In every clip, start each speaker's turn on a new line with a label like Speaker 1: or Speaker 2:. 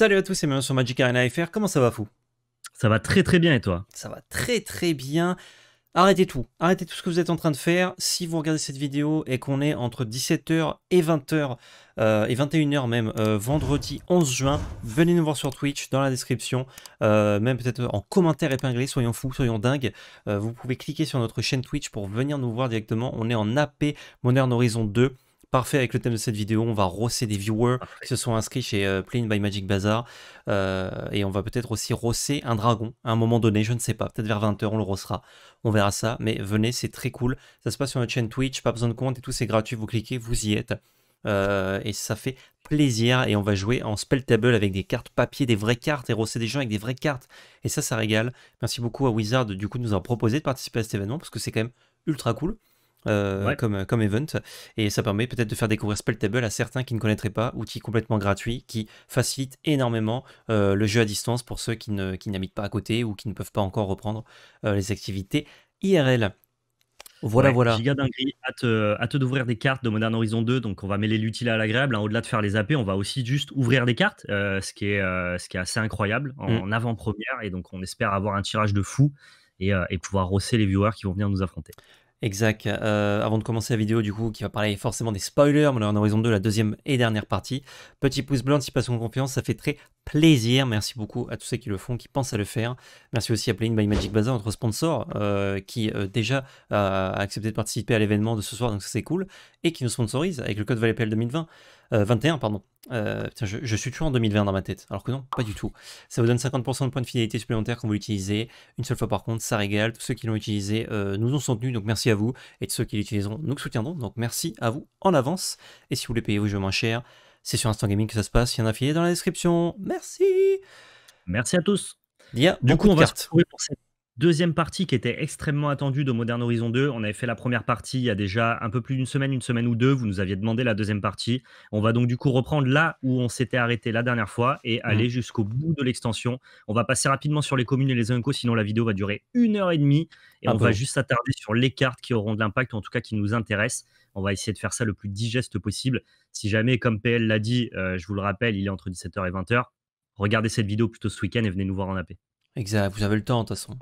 Speaker 1: Salut à tous et bienvenue sur Magic Arena FR, comment ça va fou
Speaker 2: Ça va très très bien et toi Ça va
Speaker 1: très très bien. Arrêtez tout, arrêtez tout ce que vous êtes en train de faire. Si vous regardez cette vidéo et qu'on est entre 17h et 20h, euh, et 21h même, euh, vendredi 11 juin, venez nous voir sur Twitch, dans la description, euh, même peut-être en commentaire épinglé, soyons fous, soyons dingues. vous pouvez cliquer sur notre chaîne Twitch pour venir nous voir directement. On est en AP, Modern Horizon 2 parfait avec le thème de cette vidéo. On va rosser des viewers qui se sont inscrits chez euh, Plain by Magic Bazaar. Euh, et on va peut-être aussi rosser un dragon à un moment donné, je ne sais pas. Peut-être vers 20h, on le rossera. On verra ça. Mais venez, c'est très cool. Ça se passe sur notre chaîne Twitch, pas besoin de compte et tout, c'est gratuit. Vous cliquez, vous y êtes. Euh, et ça fait plaisir et on va jouer en spell table avec des cartes papier, des vraies cartes et rosser des gens avec des vraies cartes et ça ça régale. Merci beaucoup à Wizard du coup de nous avoir proposé de participer à cet événement parce que c'est quand même ultra cool. Euh, comme, euh, comme event. Et ça permet peut-être de faire découvrir Spelltable à certains qui ne connaîtraient pas, outil complètement gratuit qui facilite énormément euh, le jeu à distance pour ceux qui, ne, qui n'habitent pas à côté ou qui ne peuvent pas encore reprendre les activités IRL. Voilà, voilà. Giga dinguerie,
Speaker 2: hâte, hâte d'ouvrir des cartes de Modern Horizon 2. Donc, on va mêler l'utile à l'agréable. Hein. Au-delà de faire les AP, on va aussi juste ouvrir des cartes, ce, qui est, ce qui est assez incroyable mm. en, avant-première. Et donc, on espère avoir un tirage de fou et, et pouvoir rosser les viewers qui vont venir nous affronter.
Speaker 1: Exact. Euh, avant de commencer la vidéo, du coup, qui va parler forcément des spoilers, mais on en Horizon 2, la deuxième et dernière partie. Petit pouce blanc, si anticipation en confiance, ça fait très plaisir. Merci beaucoup à tous ceux qui le font, qui pensent à le faire. Merci aussi à Playing by Magic Bazaar, notre sponsor, euh, qui euh, déjà a accepté de participer à l'événement de ce soir, donc c'est cool, et qui nous sponsorise avec le code ValetPL 2020. 21, euh, pardon. Euh, je, suis toujours en 2020 dans ma tête, alors que non, pas du tout. Ça vous donne 50% de points de fidélité supplémentaires quand vous l'utilisez. Une seule fois par contre, ça régale. Tous ceux qui l'ont utilisé euh, nous ont soutenus donc merci à vous. Et de ceux qui l'utiliseront nous soutiendrons, donc merci à vous en avance. Et si vous voulez payer vos jeux moins chers, c'est sur Instant Gaming que ça se passe. Il y en a un filet dans la description. Merci Merci à
Speaker 2: tous. Il du coup, on va pour cette Deuxième partie qui était extrêmement attendue de Modern Horizon 2. On avait fait la première partie il y a déjà un peu plus d'une semaine, une semaine ou deux. Vous nous aviez demandé la deuxième partie. On va donc du coup reprendre là où on s'était arrêté la dernière fois et mm. aller jusqu'au bout de l'extension. On va passer rapidement sur les communes et les uncos, sinon la vidéo va durer une heure et demie. Et ah on va juste s'attarder sur les cartes qui auront de l'impact, en tout cas qui nous intéressent. On va essayer de faire ça le plus digeste possible. Si jamais, comme PL l'a dit, euh, je vous le rappelle, il est entre 17h et 20h. Regardez cette vidéo plutôt ce week-end et venez nous voir en AP. Exact, vous avez le temps de toute façon.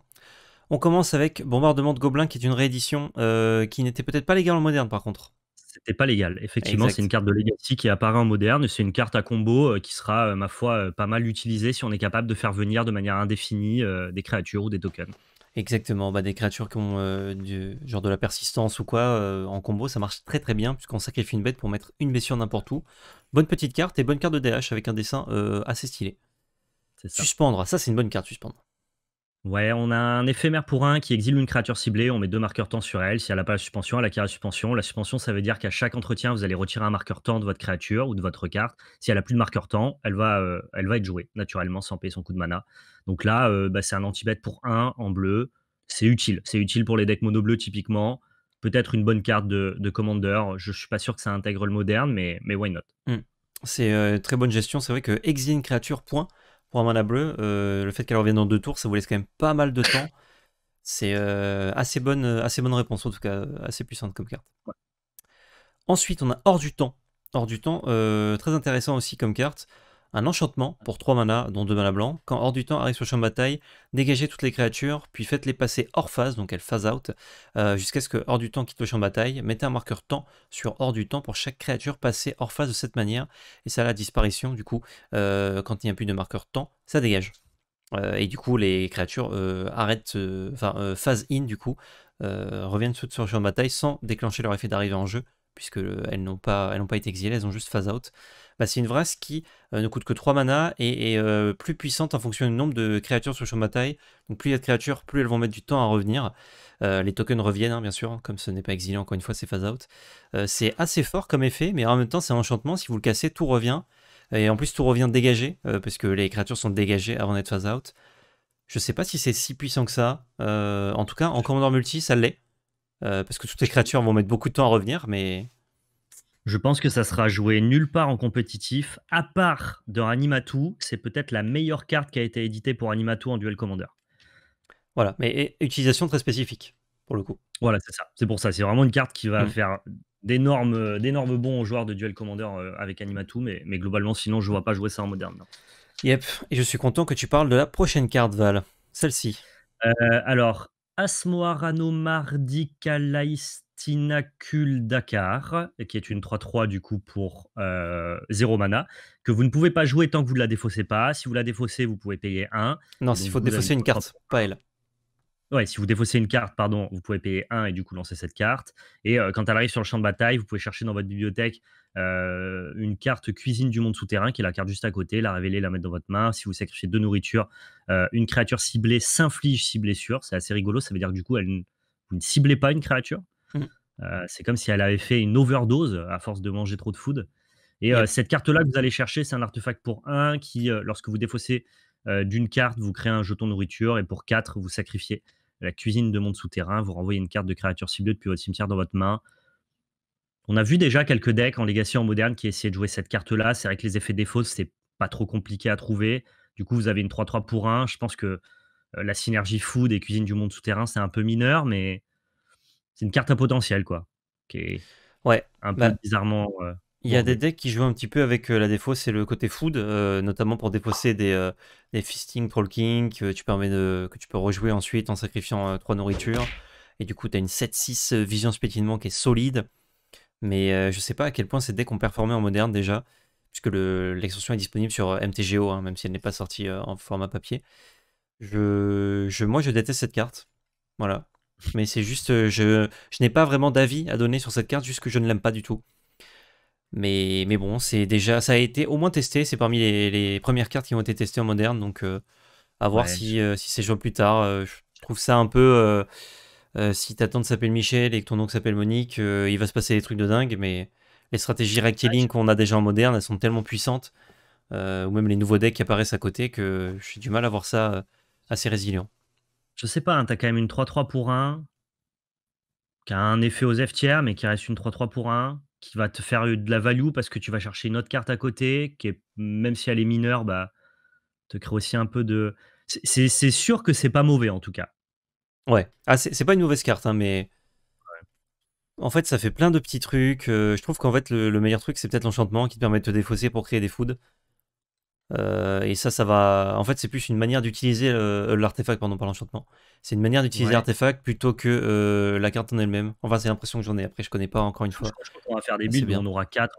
Speaker 2: On commence avec Bombardement de Gobelins, qui est une réédition euh, qui n'était peut-être pas légale en moderne, par contre. C'était pas légal. Effectivement, c'est une carte de Legacy qui apparaît en moderne. C'est une carte à combo euh, qui sera, euh, ma foi, pas mal utilisée si on est capable de faire venir de manière indéfinie des créatures ou des tokens. Exactement, bah, des créatures qui ont du, genre de la
Speaker 1: persistance ou quoi en combo, ça marche très très bien puisqu'on sacrifie une bête pour mettre une blessure n'importe où.
Speaker 2: Bonne petite carte et bonne carte de DH avec un dessin assez stylé. Ça. Suspendre, ça c'est une bonne carte, suspendre. Ouais, on a un éphémère pour un qui exile une créature ciblée. On met deux marqueurs temps sur elle. Si elle n'a pas la suspension, elle acquiert la suspension. La suspension, ça veut dire qu'à chaque entretien, vous allez retirer un marqueur temps de votre créature ou de votre carte. Si elle n'a plus de marqueur temps, elle va, euh, elle va être jouée naturellement sans payer son coup de mana. Donc là, euh, bah, c'est un anti-bet pour un en bleu. C'est utile. C'est utile pour les decks mono bleu typiquement. Peut-être une bonne carte de, commander. Je ne suis pas sûr que ça intègre le moderne, mais, mais why not hmm. C'est euh, très bonne gestion. C'est vrai que une créature, point pour un bleu. Euh, le fait qu'elle
Speaker 1: revienne dans deux tours, ça vous laisse quand même pas mal de temps. C'est euh, assez, bonne, euh, assez bonne réponse, en tout cas, assez puissante comme carte. Ensuite, on a Hors du Temps. Hors du Temps, très intéressant aussi comme carte un enchantement pour 3 manas, dont 2 manas blancs. Quand hors du temps arrive sur le champ de bataille, dégagez toutes les créatures, puis faites-les passer hors phase, donc elles phase out, euh, jusqu'à ce que hors du temps quitte le champ de bataille. Mettez un marqueur temps sur hors du temps pour chaque créature passer hors phase de cette manière. Et ça, la disparition, du coup, euh, quand il n'y a plus de marqueur temps, ça dégage. Euh, et du coup, les créatures arrêtent, enfin, phase in, du coup, reviennent sur le champ de bataille sans déclencher leur effet d'arrivée en jeu puisqu'elles euh, elles n'ont pas, pas été exilées, elles ont juste phase out. Bah, c'est une vrasse qui euh, ne coûte que 3 mana et est euh, plus puissante en fonction du nombre de créatures sur le champ de bataille. Donc plus il y a de créatures, plus elles vont mettre du temps à revenir. les tokens reviennent, hein, bien sûr, comme ce n'est pas exilé, encore une fois, c'est phase out. c'est assez fort comme effet, mais en même temps, c'est un enchantement. Si vous le cassez, tout revient. Et en plus, tout revient dégagé, parce que les créatures sont dégagées avant d'être phase out. Je sais pas si c'est si puissant que ça. en tout cas, en commandant multi, ça l'est. Euh,
Speaker 2: parce que toutes les créatures vont mettre beaucoup de temps à revenir, mais. Je pense que ça sera joué nulle part en compétitif, à part dans Animatou C'est peut-être la meilleure carte qui a été éditée pour Animatou en duel commander. Voilà, mais utilisation très spécifique, pour le coup. Voilà, c'est ça. C'est pour ça. C'est vraiment une carte qui va mm. faire d'énormes, bons aux joueurs de duel commander euh, avec Animatou mais, mais globalement, sinon, je ne vois pas jouer ça en moderne. Yep, et je suis content que tu parles de la prochaine carte, Val. Celle-ci. Euh, alors, Asmoarano Mardicalaistinacul Dakar, qui est une 3-3 du coup pour 0 euh, mana, que vous ne pouvez pas jouer tant que vous ne la défaussez pas. Si vous la défaussez, vous pouvez payer 1. Non, s'il faut défausser une carte, pas elle. Ouais, si vous défaussez une carte, pardon, vous pouvez payer 1 et du coup lancer cette carte. Et euh, quand elle arrive sur le champ de bataille, vous pouvez chercher dans votre bibliothèque euh, une carte cuisine du monde souterrain, qui est la carte juste à côté, la révéler, la mettre dans votre main. Si vous sacrifiez deux nourritures, euh, une créature ciblée s'inflige six blessures. C'est assez rigolo, ça veut dire que du coup, elle, vous ne ciblez pas une créature. Mmh. c'est comme si elle avait fait une overdose à force de manger trop de food. Et cette carte-là que vous allez chercher, c'est un artefact pour 1 qui, lorsque vous défaussez d'une carte, vous créez un jeton nourriture et pour 4, vous sacrifiez la cuisine de monde souterrain, vous renvoyez une carte de créature cible depuis votre cimetière dans votre main. On a vu déjà quelques decks en Legacy en moderne qui essayaient de jouer cette carte-là. C'est vrai que les effets défauts, c'est pas trop compliqué à trouver. Du coup, vous avez une 3-3 pour 1. Je pense que euh, la synergie food et cuisine du monde souterrain, c'est un peu mineur, mais c'est une carte à potentiel, quoi. Qui est ouais, un peu bah bizarrement. Euh, il y a des decks qui jouent un petit peu
Speaker 1: avec euh, la défaut, c'est le côté food, euh, notamment pour défausser des, euh, fisting, troll king, que tu, permets que tu peux rejouer ensuite en sacrifiant trois nourritures. Et du coup, tu as une 7-6 vision spétinement qui est solide. Mais je ne sais pas à quel point ces decks ont performé en moderne déjà, puisque l'extension est disponible sur MTGO, hein, même si elle n'est pas sortie en format papier. Je, moi, je déteste cette carte. Voilà. Mais c'est juste, je, je n'ai pas vraiment d'avis à donner sur cette carte, juste que je ne l'aime pas du tout. Mais, bon, c'est déjà, ça a été au moins testé. C'est parmi les, premières cartes qui ont été testées en moderne. Donc, euh, à voir si, euh, si c'est joué plus tard. Euh, je trouve ça un peu. si ta tante s'appelle Michel et que ton oncle s'appelle Monique, il va se passer des trucs de dingue. Mais les stratégies rectiligne qu'on a déjà en moderne, elles sont tellement puissantes. ou même les nouveaux decks qui apparaissent à côté que je suis du mal à voir ça
Speaker 2: assez résilient. Je sais pas, hein, t'as quand même une 3-3 pour 1 qui a un effet aux F tiers, mais qui reste une 3-3 pour 1 qui va te faire de la value parce que tu vas chercher une autre carte à côté, qui est, même si elle est mineure, bah, te crée aussi un peu de. C'est sûr que c'est pas mauvais en tout cas. Ouais. Ah, c'est pas une mauvaise carte, hein, mais.
Speaker 1: En fait, ça fait plein de petits trucs. je trouve qu'en fait, le, le, meilleur truc, c'est peut-être l'enchantement qui te permet de te défausser pour créer des foods. Euh, et ça, ça va. En fait, c'est plus une manière d'utiliser euh, l'artefact, pardon, pas l'enchantement. C'est une manière d'utiliser l'artefact plutôt que euh, la carte en elle-même. Enfin,
Speaker 2: c'est l'impression que j'en ai. Après, je connais pas encore une fois. Je, crois va faire des builds. On aura quatre,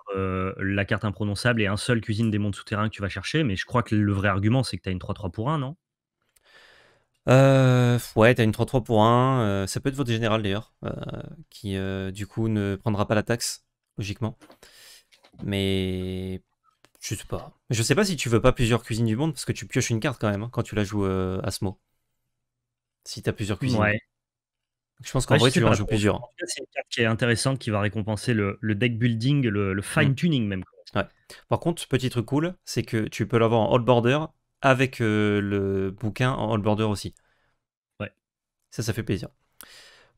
Speaker 2: la carte imprononçable et un seul cuisine des mondes souterrains que tu vas chercher. Mais je crois que le vrai argument, c'est que tu as une 3-3 pour 1, non euh, ouais, t'as une 3-3 pour 1. ça peut être votre général d'ailleurs,
Speaker 1: qui du coup ne prendra pas la taxe, logiquement. Mais je sais pas. Je sais pas si tu veux pas plusieurs cuisines du monde parce que tu pioches une carte quand même hein, quand tu la joues euh, à
Speaker 2: ce mot. Si as plusieurs cuisines. Je pense qu'en vrai, tu en joues plusieurs. C'est une carte qui est intéressante qui va récompenser le, deck building, le, mm. fine tuning même.
Speaker 1: Par contre, petit truc cool, c'est que tu peux l'avoir en all border avec euh, le bouquin en all border aussi. Ouais. Ça, ça fait plaisir.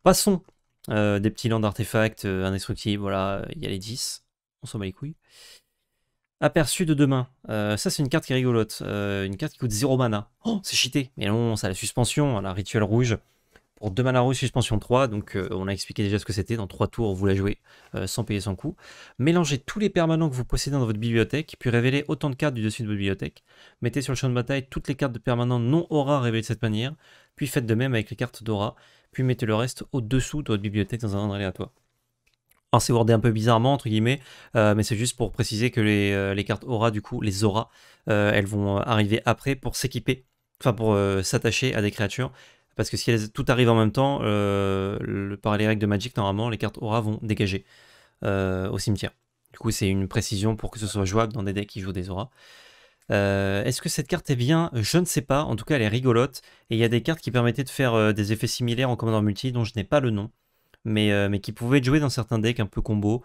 Speaker 1: Passons euh, des petits lands d'artefacts indestructibles. Voilà, il y a les 10. On s'en bat les couilles. Aperçu de demain. Euh, ça, c'est une carte qui est rigolote. Euh, une carte qui coûte 0 mana. Oh, c'est cheaté. Mais non, ça a la suspension, hein, la rituel rouge. Pour 2 mana rouge, suspension 3. Donc, euh, on a expliqué déjà ce que c'était. Dans 3 tours, vous la jouez sans payer son coût. Mélangez tous les permanents que vous possédez dans votre bibliothèque, puis révélez autant de cartes du dessus de votre bibliothèque. Mettez sur le champ de bataille toutes les cartes de permanents non aura révélées de cette manière. Puis faites de même avec les cartes d'aura. Puis mettez le reste au-dessous de votre bibliothèque dans un ordre aléatoire c'est wordé un peu bizarrement, entre guillemets, euh, mais c'est juste pour préciser que les, euh, cartes aura, du coup, les auras, euh, elles vont arriver après pour s'équiper, enfin pour s'attacher à des créatures. Parce que si elles, tout arrive en même temps, par les règles de Magic, normalement, les cartes aura vont dégager au cimetière. Du coup, c'est une précision pour que ce soit jouable dans des decks qui jouent des auras. Est-ce que cette carte est bien Je ne sais pas. En tout cas, elle est rigolote. Et il y a des cartes qui permettaient de faire des effets similaires en commandant multi, dont je n'ai pas le nom. Euh, mais, qui pouvait être joué dans certains decks un peu combo.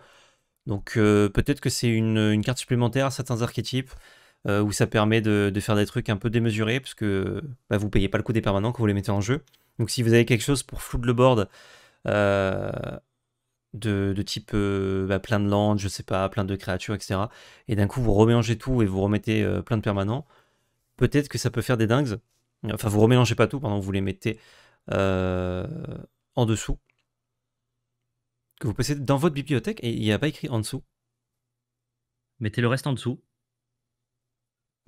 Speaker 1: Donc euh, peut-être que c'est une, carte supplémentaire à certains archétypes euh, où ça permet de, faire des trucs un peu démesurés parce que bah, vous payez pas le coût des permanents quand vous les mettez en jeu. Donc si vous avez quelque chose pour flouter le board de, type bah, plein de landes, je sais pas, plein de créatures, etc. Et d'un coup vous remélangez tout et vous remettez plein de permanents, peut-être que ça peut faire des dingues. Enfin vous remélangez pas tout, pendant vous les mettez en dessous que vous possédez dans votre bibliothèque et il n'y a pas écrit en dessous. Mettez le reste en dessous.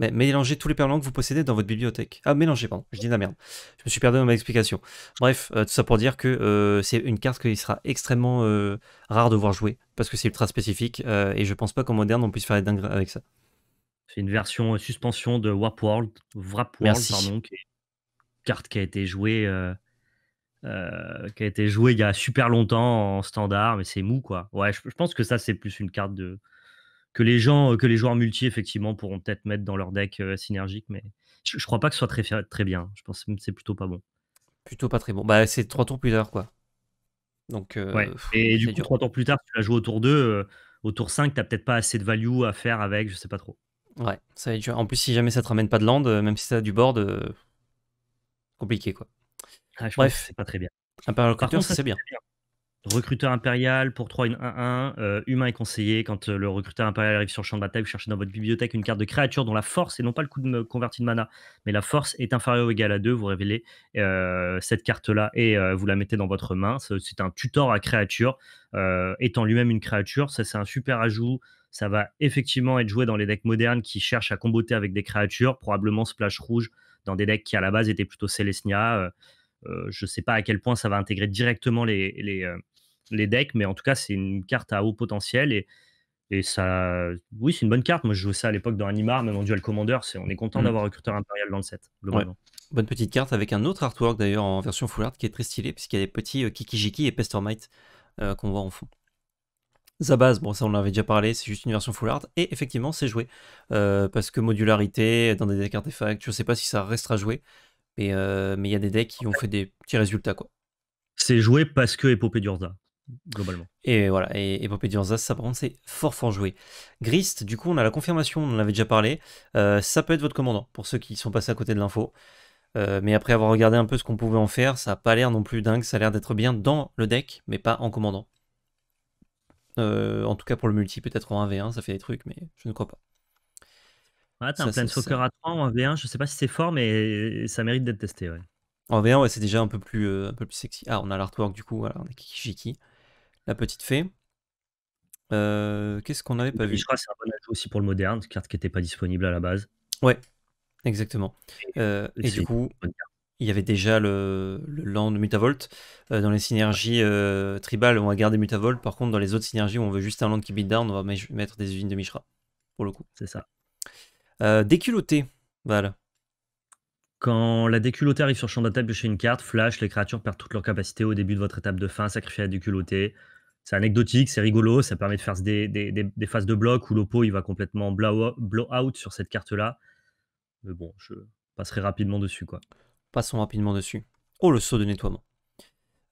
Speaker 1: Mais mélangez tous les perlans que vous possédez dans votre bibliothèque. Ah, mélangez, pardon, je dis de la merde. Je me suis perdu dans ma explication. Bref, euh, tout ça pour dire que euh, c'est une carte qu'il sera extrêmement euh, rare de voir jouer, parce que c'est ultra spécifique, et je pense pas qu'en moderne on puisse faire des dingues avec ça.
Speaker 2: C'est une version suspension de Warp World, Wrap World, pardon, carte qui a été jouée euh, qui a été joué il y a super longtemps en standard, mais c'est mou quoi. Ouais, je, pense que ça c'est plus une carte de que les gens, que les joueurs multi effectivement pourront peut-être mettre dans leur deck euh, synergique, mais je, crois pas que ce soit très très bien. Je pense que c'est plutôt pas bon. Plutôt pas très bon. Bah c'est trois tours plus tard quoi. Donc euh, ouais. et du coup trois tours plus tard, tu la joues au tour 2, au tour 5, t'as peut-être pas assez de value à faire avec, je sais pas trop. Ouais, ça En plus,
Speaker 1: si jamais ça te ramène pas de land, même si t'as du board,
Speaker 2: compliqué quoi. Ah, Bref, c'est pas très bien. recruteur, c'est bien. Recruteur impérial pour 3-1-1, euh, humain et conseiller. Quand euh, le recruteur impérial arrive sur le champ de bataille, vous cherchez dans votre bibliothèque une carte de créature dont la force, et non pas le coût de convertir de mana, mais la force est inférieure ou égale à 2. Vous révélez euh, cette carte-là et vous la mettez dans votre main. C'est un tutor à créature, étant lui-même une créature. Ça, c'est un super ajout. Ça va effectivement être joué dans les decks modernes qui cherchent à comboter avec des créatures, probablement Splash Rouge, dans des decks qui à la base étaient plutôt Célestia. Euh, je ne sais pas à quel point ça va intégrer directement euh, les, decks, mais en tout cas, c'est une carte à haut potentiel. Et, ça, oui, c'est une bonne carte. Moi, je jouais ça à l'époque dans Animar, même en duel Commander. C'est, on est content mm. d'avoir Recruteur Impérial dans le set, Bonne petite
Speaker 1: carte avec un autre artwork d'ailleurs en version full art qui est très stylé, puisqu'il y a des petits euh, Kikijiki et Pestermite qu'on voit en fond. Zabaz, bon, ça on avait déjà parlé, c'est juste une version full art, et effectivement, c'est joué. parce que modularité, dans des decks artefacts, je ne sais pas si ça restera joué. Euh, mais il y a des decks qui ont fait des petits résultats. quoi.
Speaker 2: C'est joué parce que Épopée d'Urza, globalement.
Speaker 1: Et voilà, et Épopée d'Urza, ça par contre, c'est fort fort joué. Grist, du coup, on a la confirmation, on en avait déjà parlé. Euh, ça peut être votre commandant, pour ceux qui sont passés à côté de l'info. Euh, mais après avoir regardé un peu ce qu'on pouvait en faire, ça n'a pas l'air non plus dingue, ça a l'air d'être bien dans le deck, mais pas en commandant. en tout cas pour le multi, peut-être en 1v1, ça fait des trucs, mais je ne crois pas.
Speaker 2: Ouais, t'as un plein soccer à
Speaker 1: 3 V1, je sais pas si c'est fort, mais ça mérite d'être testé, ouais. En V1, ouais, c'est déjà un peu plus, euh, un peu plus sexy. Ah, on a l'artwork du coup, voilà, on a kiki. la petite fée. Euh, qu'est-ce qu'on n'avait pas vu Je crois c'est
Speaker 2: un bon ajout aussi pour le moderne, carte qui n'était pas disponible à la base. Ouais, exactement.
Speaker 1: et euh, du coup, il y avait déjà le, le land Mutavolt. dans les synergies tribales, on va garder Mutavolt. Par contre, dans les autres synergies où on veut juste un land qui beat down, on va mettre des usines de Mishra, pour le coup. C'est
Speaker 2: ça. Euh, Déculoter, voilà. Quand la déculottée arrive sur le champ d'attaque, chez une carte, flash, les créatures perdent toutes leurs capacités au début de votre étape de fin, Sacrifier la déculottée. C'est anecdotique, c'est rigolo, ça permet de faire des, phases de bloc où l'oppo il va complètement blow, out sur cette carte-là. Mais bon, je passerai rapidement dessus quoi.
Speaker 1: Passons rapidement dessus. Oh le saut de nettoiement.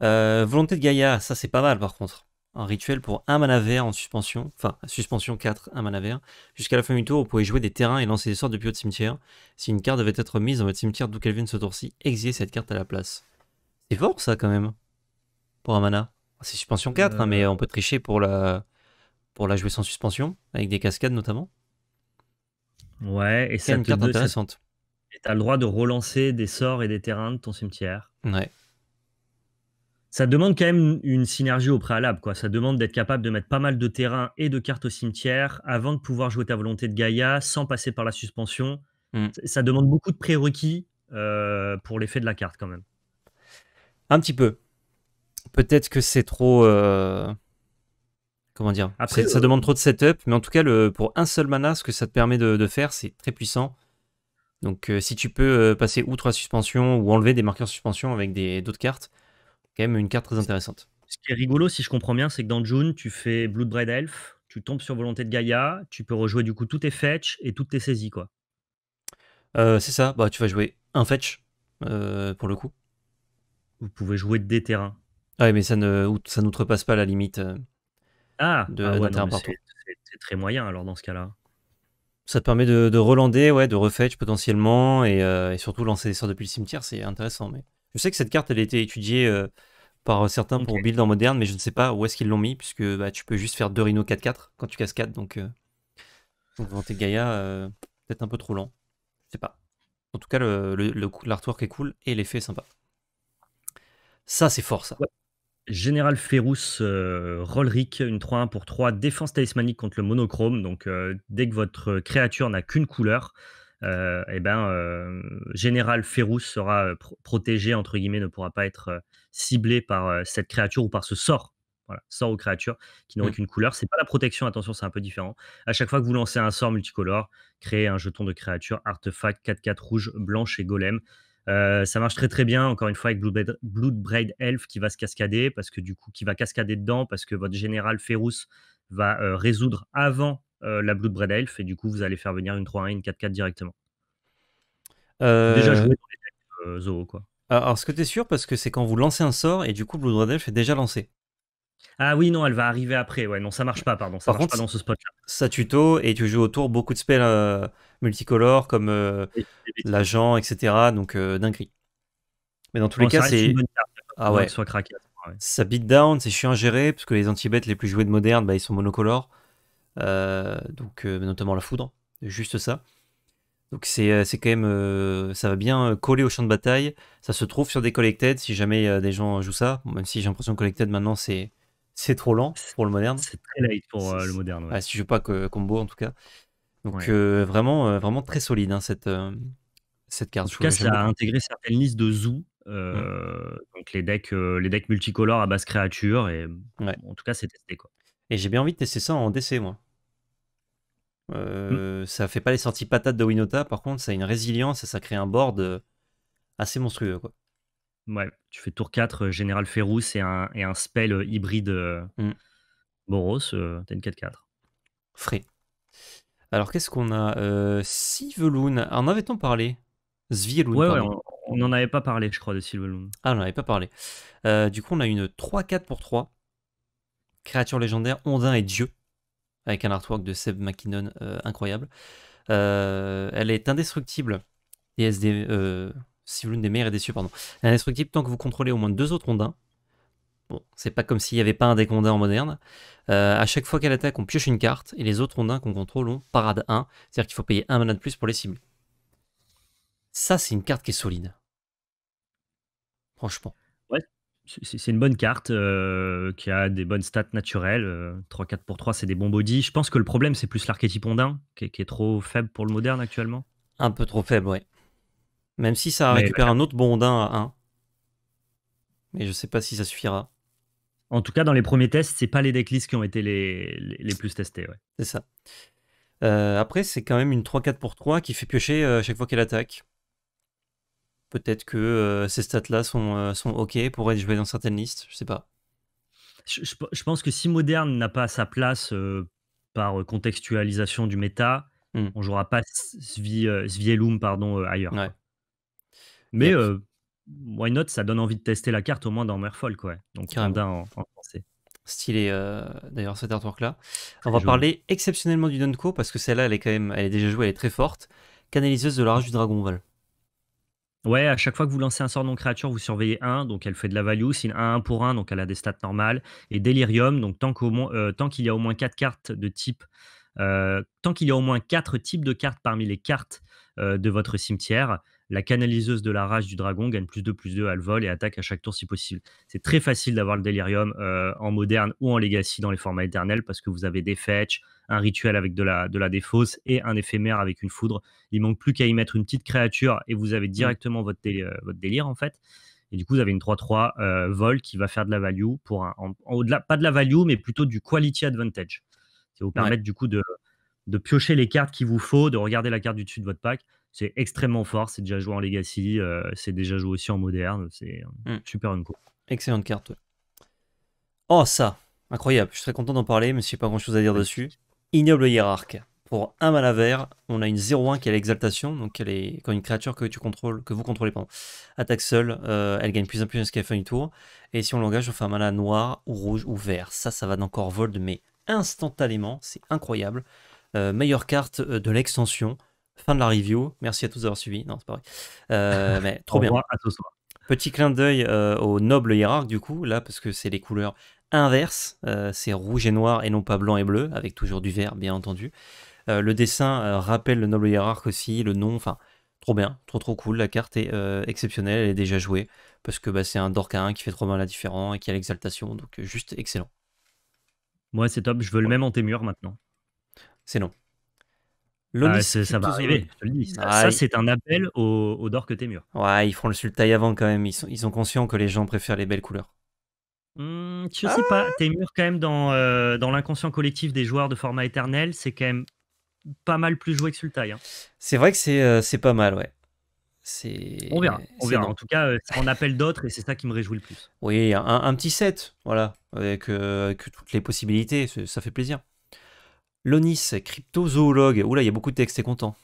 Speaker 1: Euh, volonté de Gaïa, ça c'est pas mal par contre un rituel pour un mana vert en suspension, enfin suspension 4, un mana vert. Jusqu'à la fin du tour, vous pouvez jouer des terrains et lancer des sorts depuis votre cimetière. Si une carte devait être mise dans votre cimetière d'où qu'elle vient ce tour-ci, cette carte à la place. C'est fort ça quand même, pour un mana. C'est suspension 4, hein, mais euh. on peut tricher pour la, pour la jouer sans suspension, avec des cascades notamment.
Speaker 2: Ouais, et c'est une carte intéressante. Et t'as le droit de relancer des sorts et des terrains de ton cimetière. Ouais, ça demande quand même une synergie au préalable. Quoi. Ça demande d'être capable de mettre pas mal de terrain et de cartes au cimetière avant de pouvoir jouer ta volonté de Gaïa sans passer par la suspension. Mm. Ça demande beaucoup de prérequis euh, pour l'effet de la carte quand même.
Speaker 1: Un petit peu. Peut-être que c'est trop... Euh, comment dire Ça euh, demande trop de setup, mais en tout cas, le... pour un seul mana, ce que ça te permet de, faire, c'est très puissant. Donc si tu peux passer outre la suspension ou
Speaker 2: enlever des marqueurs suspension avec d'autres cartes, quand même une carte très intéressante. Ce qui est rigolo, si je comprends bien, c'est que dans June, tu fais Bloodbread Elf, tu tombes sur Volonté de Gaïa, tu peux rejouer du coup tous tes fetch et toutes tes saisies, quoi.
Speaker 1: Euh, c'est ça, bah, tu vas jouer un fetch euh, pour le coup. Vous pouvez jouer des terrains. Ah oui, mais ça ne ça n'outrepasse pas la limite euh,
Speaker 2: ah, ah d'un de, terrain partout. C'est très moyen alors dans ce cas-là.
Speaker 1: Ça te permet de, relander, ouais, de refetch potentiellement et, et surtout lancer des sorts depuis le cimetière, c'est intéressant. mais... Je sais que cette carte, elle a été étudiée euh, par euh, certains pour build en moderne, mais je ne sais pas où est-ce qu'ils l'ont mis, puisque bah, tu peux juste faire deux Rhino 4-4 quand tu 4. Donc, euh, donc tes Gaïa, euh, peut-être un peu trop lent. Je sais pas. En tout cas, l'artwork le, est cool et l'effet est sympa.
Speaker 2: Ça, c'est fort, ça. Général Ferrous, euh, Rollric, une 3-1 pour 3, défense talismanique contre le monochrome. Donc, dès que votre créature n'a qu'une couleur, euh, eh ben, euh, Général Ferrous sera euh, protégé, entre guillemets, ne pourra pas être euh, ciblé par cette créature ou par ce sort. sort ou créature qui n'aurait mmh. qu'une couleur. C'est pas la protection, attention, c'est un peu différent. À chaque fois que vous lancez un sort multicolore, créez un jeton de créature, artefact 4-4 rouge, blanche et golem. ça marche très très bien, encore une fois, avec Bloodbraid, Elf qui va se cascader, parce que du coup, qui va cascader dedans, parce que votre général Ferrous va résoudre avant euh, la Bloodbred Elf, et du coup, vous allez faire venir une 3-1 une 4-4 directement. Déjà euh, joué dans les euh, Zoho, quoi.
Speaker 1: Alors, ce que tu es sûr Parce que c'est quand vous lancez un sort et du coup, Bloodred Elf est déjà lancé. Ah
Speaker 2: oui, non, elle va arriver après. Ouais, non, ça marche pas, pardon. Ça Par contre, pas dans ce
Speaker 1: spot-là. Ça tuto et tu joues autour beaucoup de spells multicolores comme l'agent, etc. Donc, euh, dinguerie. Mais dans tous les cas, c'est. Hein, ah ouais. Ça beat down, c'est chiant à gérer parce que les anti-bêtes les plus joués de moderne, bah, ils sont monocolores. Euh, donc, euh, notamment la foudre, juste ça. Donc c'est euh, quand même, ça va bien coller au champ de bataille. Ça se trouve sur des collected si jamais des gens jouent ça. même si j'ai l'impression que collected maintenant c'est c'est trop lent pour le moderne. C'est très light pour le moderne. Ouais. Ah, si je joue pas que combo en tout cas. Donc vraiment, vraiment très solide hein, cette, cette carte. En tout cas, ça a intégré certaines listes de
Speaker 2: zoo. Mmh. Donc les decks, les decks multicolores à basse créature. Et en tout cas, c'est testé quoi. Et j'ai bien envie de tester ça en DC moi. Mm. Euh,
Speaker 1: ça fait pas les sorties patates de Winota, par contre, ça a une résilience et ça crée un board euh, assez monstrueux.
Speaker 2: Quoi. Ouais, tu fais tour 4, euh, Général Ferrous et un, et un spell hybride mm. Boros, t'as une 4-4. Frais. Alors qu'est-ce qu'on
Speaker 1: a euh, en ah, avait-on parlé Sviloon, ouais, ouais, on n'en avait pas parlé, je crois, de Siveloon. Ah, on n'en avait pas parlé. du coup, on a une 3-4 pour 3. Créature légendaire, Ondin et Dieu avec un artwork de Seb McKinnon euh, incroyable. Euh, elle est indestructible. Euh, vous si l'une des meilleures et déçue, pardon. Indestructible tant que vous contrôlez au moins deux autres rondins. Bon, c'est pas comme s'il n'y avait pas un des rondin en moderne. à chaque fois qu'elle attaque, on pioche une carte, et les autres rondins qu'on contrôle ont parade 1, c'est-à-dire qu'il faut payer un mana de plus pour les cibler. Ça, c'est une carte qui est solide.
Speaker 2: Franchement c'est une bonne carte euh, qui a des bonnes stats naturelles. 3-4 euh, pour 3, c'est des bons body. Je pense que le problème, c'est plus l'archétype ondin qui, est trop faible pour le moderne actuellement. Un peu trop faible, oui. Même si ça récupère euh, un autre bon
Speaker 1: ondin à 1. Mais je ne sais pas si ça suffira.
Speaker 2: En tout cas, dans les premiers tests,
Speaker 1: c'est pas les decklists qui ont été les, plus testés. Ouais. C'est ça. après, c'est quand même une 3-4 pour 3 qui fait piocher à chaque fois qu'elle attaque. Peut-être que euh, ces stats-là sont, euh, sont OK pour être joués dans certaines listes, je sais pas.
Speaker 2: Je, pense que si Moderne n'a pas sa place euh, par contextualisation du méta, on hmm. on jouera pas Svi, Svielum pardon, ailleurs. Mais why not, ça donne envie de tester la carte au moins dans Merfolk, quoi. Donc Randa en, en français
Speaker 1: stylé d'ailleurs cet artwork là. On va parler exceptionnellement du Dunco parce que celle-là elle est quand même elle
Speaker 2: est déjà jouée, elle est très forte. Canaliseuse de la rage du Dragonval. Ouais, à chaque fois que vous lancez un sort non créature, vous surveillez 1, donc elle fait de la value. C'est 1 pour 1, donc elle a des stats normales. Et Delirium, donc tant qu'il y a au moins 4 cartes de type. tant qu'il y a au moins 4 euh, types de cartes parmi les cartes euh, de votre cimetière, la canaliseuse de la rage du dragon gagne plus de plus 2 à le vol et attaque à chaque tour si possible. C'est très facile d'avoir le délirium euh, en moderne ou en legacy dans les formats éternels parce que vous avez des fetch, un rituel avec de la, de la défausse et un éphémère avec une foudre. Il manque plus qu'à y mettre une petite créature et vous avez mm. directement votre, délire, euh, votre délire en fait. Et du coup, vous avez une 3-3 euh, vol qui va faire de la value pour au-delà, pas de la value, mais plutôt du quality advantage qui vous permettre du coup de, de piocher les cartes qu'il vous faut, de regarder la carte du dessus de votre pack. C'est extrêmement fort. C'est déjà joué en Legacy, euh, c'est déjà joué aussi en moderne. C'est hmm. super une coup Excellente carte. Oh, ça
Speaker 1: Incroyable. Je serais content d'en parler, mais je n'ai pas grand chose à dire dessus. Ignoble hiérarque. Pour un mana vert, on a une 0-1 qui est l'exaltation, donc elle est quand une créature que tu contrôles, que vous contrôlez, pendant attaque seule, euh, elle gagne plus en plus ce qu'elle du tour. Et si on l'engage, on fait un mana noir ou rouge ou vert. Ça, ça va dans Corvold, mais instantanément, c'est incroyable. Euh, meilleure carte euh, de l'extension. Fin de la review. Merci à tous d'avoir suivi. Non, c'est pas vrai. Euh, mais trop bien. Petit clin d'œil au noble hiérarque, du coup, là, parce que c'est les couleurs inverses. c'est rouge et noir et non pas blanc et bleu, avec toujours du vert, bien entendu. le dessin rappelle le noble hiérarque aussi, le nom, enfin, trop bien, trop trop cool. La carte est exceptionnelle, elle est déjà jouée parce que bah, c'est un Dork 1 qui fait trop mal à différents et qui a l'exaltation, donc juste excellent. Moi, c'est top, je veux le même en témur maintenant c'est non. Ah, ça va arriver, Ça, c'est
Speaker 2: un appel au, au t'es Témur.
Speaker 1: Ouais, ils feront le Sultai avant quand même. Ils sont, ils sont conscients que les gens préfèrent les belles couleurs.
Speaker 2: je hmm, sais ah. pas. mûr quand même, dans, euh, dans l'inconscient collectif des joueurs de format éternel, c'est quand même pas mal plus joué que Sultai. Hein.
Speaker 1: C'est vrai que c'est euh, pas mal, ouais. On verra, on verra. En tout cas, euh, on appelle d'autres et c'est ça qui me réjouit le plus. Oui, un, un petit set, voilà, avec, avec toutes les possibilités, ça fait plaisir. Lonis, cryptozoologue. Oula, il y a beaucoup de textes,
Speaker 2: t'es content.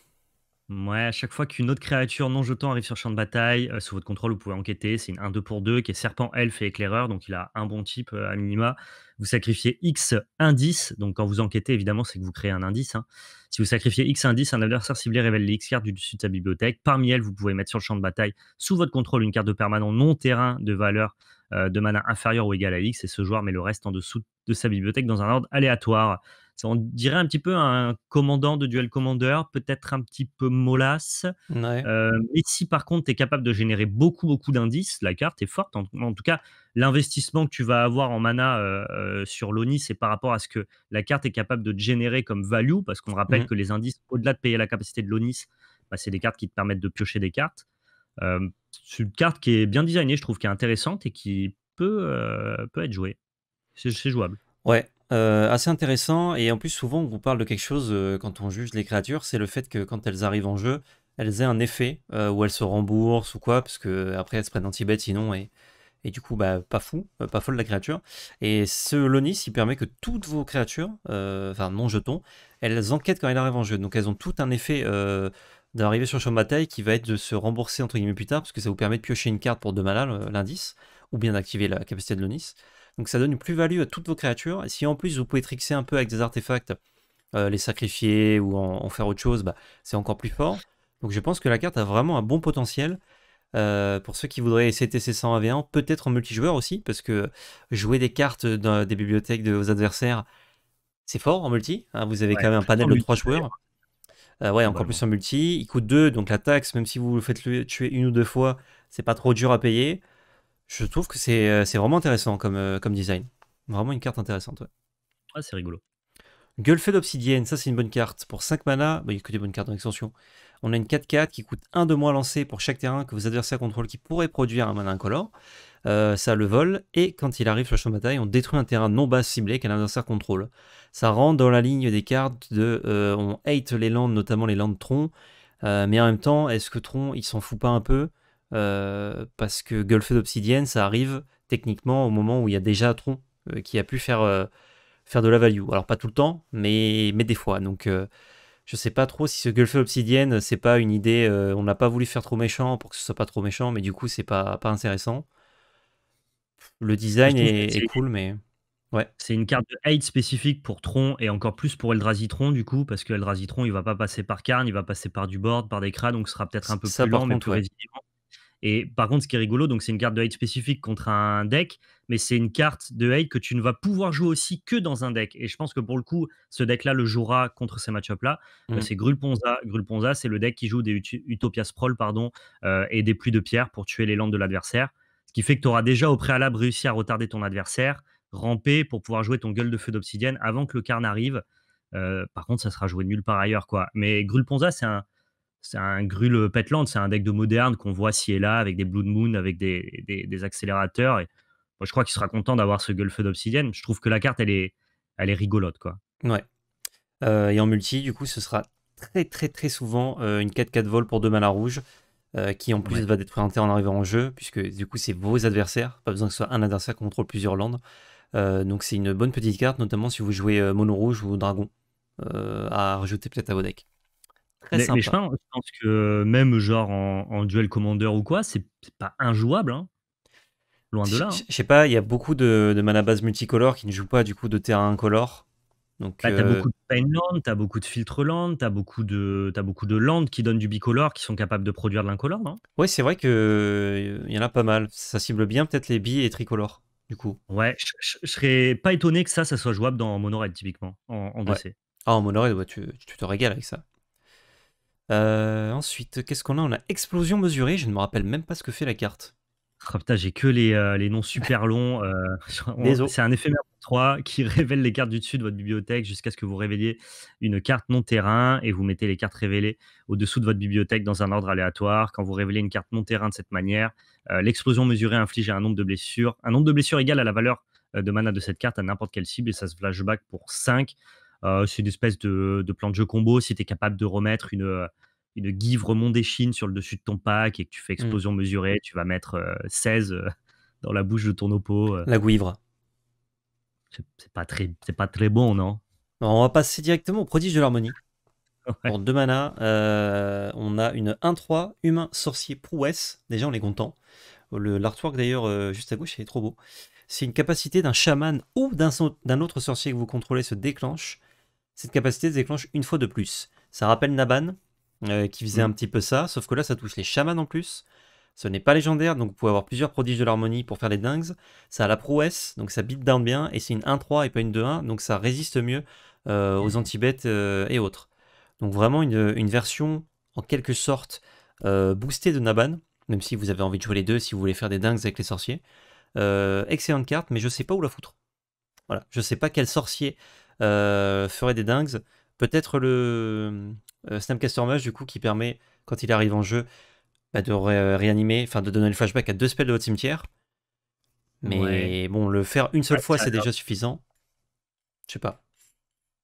Speaker 2: Ouais, à chaque fois qu'une autre créature non jetant arrive sur champ de bataille, euh, sous votre contrôle, vous pouvez enquêter. C'est une 1-2 pour 2 qui est serpent, elf et éclaireur, donc il a un bon type euh, à minima. Vous sacrifiez X indice, donc quand vous enquêtez, évidemment, c'est que vous créez un indice. Hein. Si vous sacrifiez X indice, un adversaire ciblé révèle les X cartes du dessus de sa bibliothèque. Parmi elles, vous pouvez mettre sur le champ de bataille, sous votre contrôle, une carte de permanent non terrain de valeur euh, de mana inférieure ou égale à X, et ce joueur met le reste en dessous de sa bibliothèque dans un ordre aléatoire on dirait un petit peu un commandant de duel commander, peut-être un petit peu molasse. et euh, si par contre, tu es capable de générer beaucoup, beaucoup d'indices, la carte est forte. En, tout cas, l'investissement que tu vas avoir en mana euh, euh, sur l'ONIS c'est par rapport à ce que la carte est capable de générer comme value, parce qu'on rappelle mmh. que les indices, au-delà de payer la capacité de l'ONIS, bah, c'est des cartes qui te permettent de piocher des cartes. c'est une carte qui est bien designée, je trouve, qui est intéressante et qui peut, peut être jouée. C'est jouable.
Speaker 1: Ouais, euh, assez intéressant, et en plus souvent on vous parle de quelque chose euh, quand on juge les créatures, c'est le fait que quand elles arrivent en jeu, elles aient un effet, euh, où elles se remboursent ou quoi, parce que après elles se prennent anti bêtes sinon, et, et du coup bah, pas fou, pas folle la créature. Et ce Lonis, il permet que toutes vos créatures, enfin non jetons, elles enquêtent quand elles arrivent en jeu, donc elles ont tout un effet d'arriver sur le champ de bataille qui va être de se rembourser entre guillemets plus tard, parce que ça vous permet de piocher une carte pour deux malas, l'indice, ou bien d'activer la capacité de Lonis. Donc ça donne une plus-value à toutes vos créatures. Et si en plus vous pouvez trixer un peu avec des artefacts, euh, les sacrifier ou en, faire autre chose, bah, c'est encore plus fort. Donc je pense que la carte a vraiment un bon potentiel. Euh, pour ceux qui voudraient essayer TC 100 1v1, peut-être en multijoueur aussi, parce que jouer des cartes dans des bibliothèques de vos adversaires, c'est fort en multi. Hein. vous avez quand même un panel de 3 joueurs. Euh, ouais, encore plus en multi. Il coûte 2, donc la taxe, même si vous le faites tuer une ou deux fois, c'est pas trop dur à payer. Je trouve que c'est, euh, vraiment intéressant comme, euh, comme design. Vraiment une carte intéressante. Ah, c'est rigolo. Gueulefeu d'Obsidienne, ça c'est une bonne carte. Pour 5 mana, bah, il y a que des bonnes cartes en extension. On a une 4-4 qui coûte 1 de moins lancé pour chaque terrain que vos adversaires contrôlent qui pourrait produire un mana incolore. Euh, ça le vole, et quand il arrive sur le champ de bataille, on détruit un terrain non bas ciblé qu'un adversaire contrôle. Ça rentre dans la ligne des cartes de on hate les landes, notamment les landes Tron, mais en même temps, est-ce que Tron il s'en fout pas un peu euh, parce que Golfe d'Obsidienne, ça arrive techniquement au moment où il y a déjà Tron euh, qui a pu faire, euh, faire de la value. Alors pas tout le temps, mais, mais des fois. Donc je sais pas trop si ce Gulf Obsidienne, c'est pas une idée. on n'a pas voulu faire trop méchant pour que ce soit pas trop méchant, mais du coup, c'est pas,
Speaker 2: pas intéressant. Le design est, cool, mais. Ouais. C'est une carte de hate spécifique pour Tron et encore plus pour Eldrazi Tron, du coup, parce que Eldrazi Tron, il va pas passer par Karn, il va passer par du board, par des cras, donc ce sera peut-être un peu plus lent, mais et par contre, ce qui est rigolo, donc c'est une carte de hate spécifique contre un deck, mais c'est une carte de hate que tu ne vas pouvoir jouer aussi que dans un deck. Et je pense que pour le coup, ce deck-là le jouera contre ces match-ups-là. Euh, mmh. C'est Grulponza. Grulponza, c'est le deck qui joue des Utopia Sprawl pardon, euh, et des pluies de pierre pour tuer les landes de l'adversaire. Ce qui fait que tu auras déjà au préalable réussi à retarder ton adversaire, ramper pour pouvoir jouer ton gueule de feu d'obsidienne avant que le carn arrive. Euh, par contre, ça sera joué nulle part ailleurs. quoi. Mais Grulponza, c'est un c'est un Grul Petland, c'est un deck de moderne qu'on voit ci et là avec des Blood Moon, avec des, accélérateurs. Et moi, je crois qu'il sera content d'avoir ce of d'Obsidienne. Je trouve que la carte, elle est, elle est rigolote. Quoi.
Speaker 1: Ouais. Euh, et en multi, du coup, ce sera très, très, très souvent euh, une 4-4 vol pour deux manas rouges euh, qui, en plus, va être présentée en arrivant en jeu puisque, du coup, c'est vos adversaires. Pas besoin que ce soit un adversaire qui contrôle plusieurs landes. donc, c'est une bonne petite carte, notamment si vous jouez mono rouge ou dragon à rajouter peut-être à vos decks. Très mais, je, pense,
Speaker 2: que même genre en, duel commandeur ou quoi, c'est pas injouable. Hein. Loin de là. Hein. Je, sais pas, il y a
Speaker 1: beaucoup de, de base multicolores qui ne jouent pas du coup de terrain incolore. Donc, bah, t'as beaucoup
Speaker 2: euh, de land t'as beaucoup de filtre land t'as beaucoup de as beaucoup de Land qui donnent du bicolore, qui sont capables de produire de l'incolore, non
Speaker 1: Ouais, c'est vrai que euh, il y en a pas mal. Ça cible bien peut-être les bi et tricolores, du coup. Ouais, je, serais pas étonné que ça, ça soit jouable dans Monored typiquement en, en DC. Ah, en Monored, tu, tu, te régales avec ça. Euh, ensuite, qu'est-ce qu'on a On a explosion mesurée. Je ne me rappelle même pas ce que fait la carte.
Speaker 2: Ah, putain, j'ai que les, euh, noms super longs. Euh, c'est un éphémère 3 qui révèle les cartes du dessus de votre bibliothèque jusqu'à ce que vous révéliez une carte non terrain et vous mettez les cartes révélées au-dessous de votre bibliothèque dans un ordre aléatoire. Quand vous révélez une carte non terrain de cette manière, l'explosion mesurée inflige un nombre de blessures, un nombre de blessures égal à la valeur de mana de cette carte à n'importe quelle cible et ça se flashback pour 5. Euh, c'est une espèce de, plan de jeu combo. Si tu es capable de remettre une, euh, guivre mondéchine sur le dessus de ton pack et que tu fais mmh. explosion mesurée, tu vas mettre 16 euh, dans la bouche de ton oppo. La guivre. C'est pas, très, pas très bon, non
Speaker 1: On va passer directement au prodige de l'harmonie. Pour deux manas, on a une 1-3 humain sorcier prouesse. Déjà, on est content. L'artwork d'ailleurs, juste à gauche, il est trop beau. c'est une capacité d'un chaman ou d'un autre sorcier que vous contrôlez se déclenche, cette capacité se déclenche une fois de plus. Ça rappelle Naban, euh, qui faisait mm. un petit peu ça, sauf que là, ça touche les chamans en plus. Ce n'est pas légendaire, donc vous pouvez avoir plusieurs prodiges de l'harmonie pour faire les dingues. Ça a la prouesse, donc ça beat down bien, et c'est une 1-3 et pas une 2-1, donc ça résiste mieux euh, aux anti-bêtes euh, et autres. Donc vraiment une, une version, en quelque sorte, boostée de Naban, même si vous avez envie de jouer les deux, si vous voulez faire des dingues avec les sorciers. excellente carte, mais je sais pas où la foutre. Voilà, je sais pas quel sorcier euh, Ferait des dingues. Peut-être le euh, Snapcaster Mage, du coup, qui permet, quand il arrive en jeu, bah, de réanimer, enfin de donner le flashback à deux
Speaker 2: spells de votre cimetière.
Speaker 1: Mais bon, le faire une seule fois, c'est déjà
Speaker 2: suffisant. Je sais pas.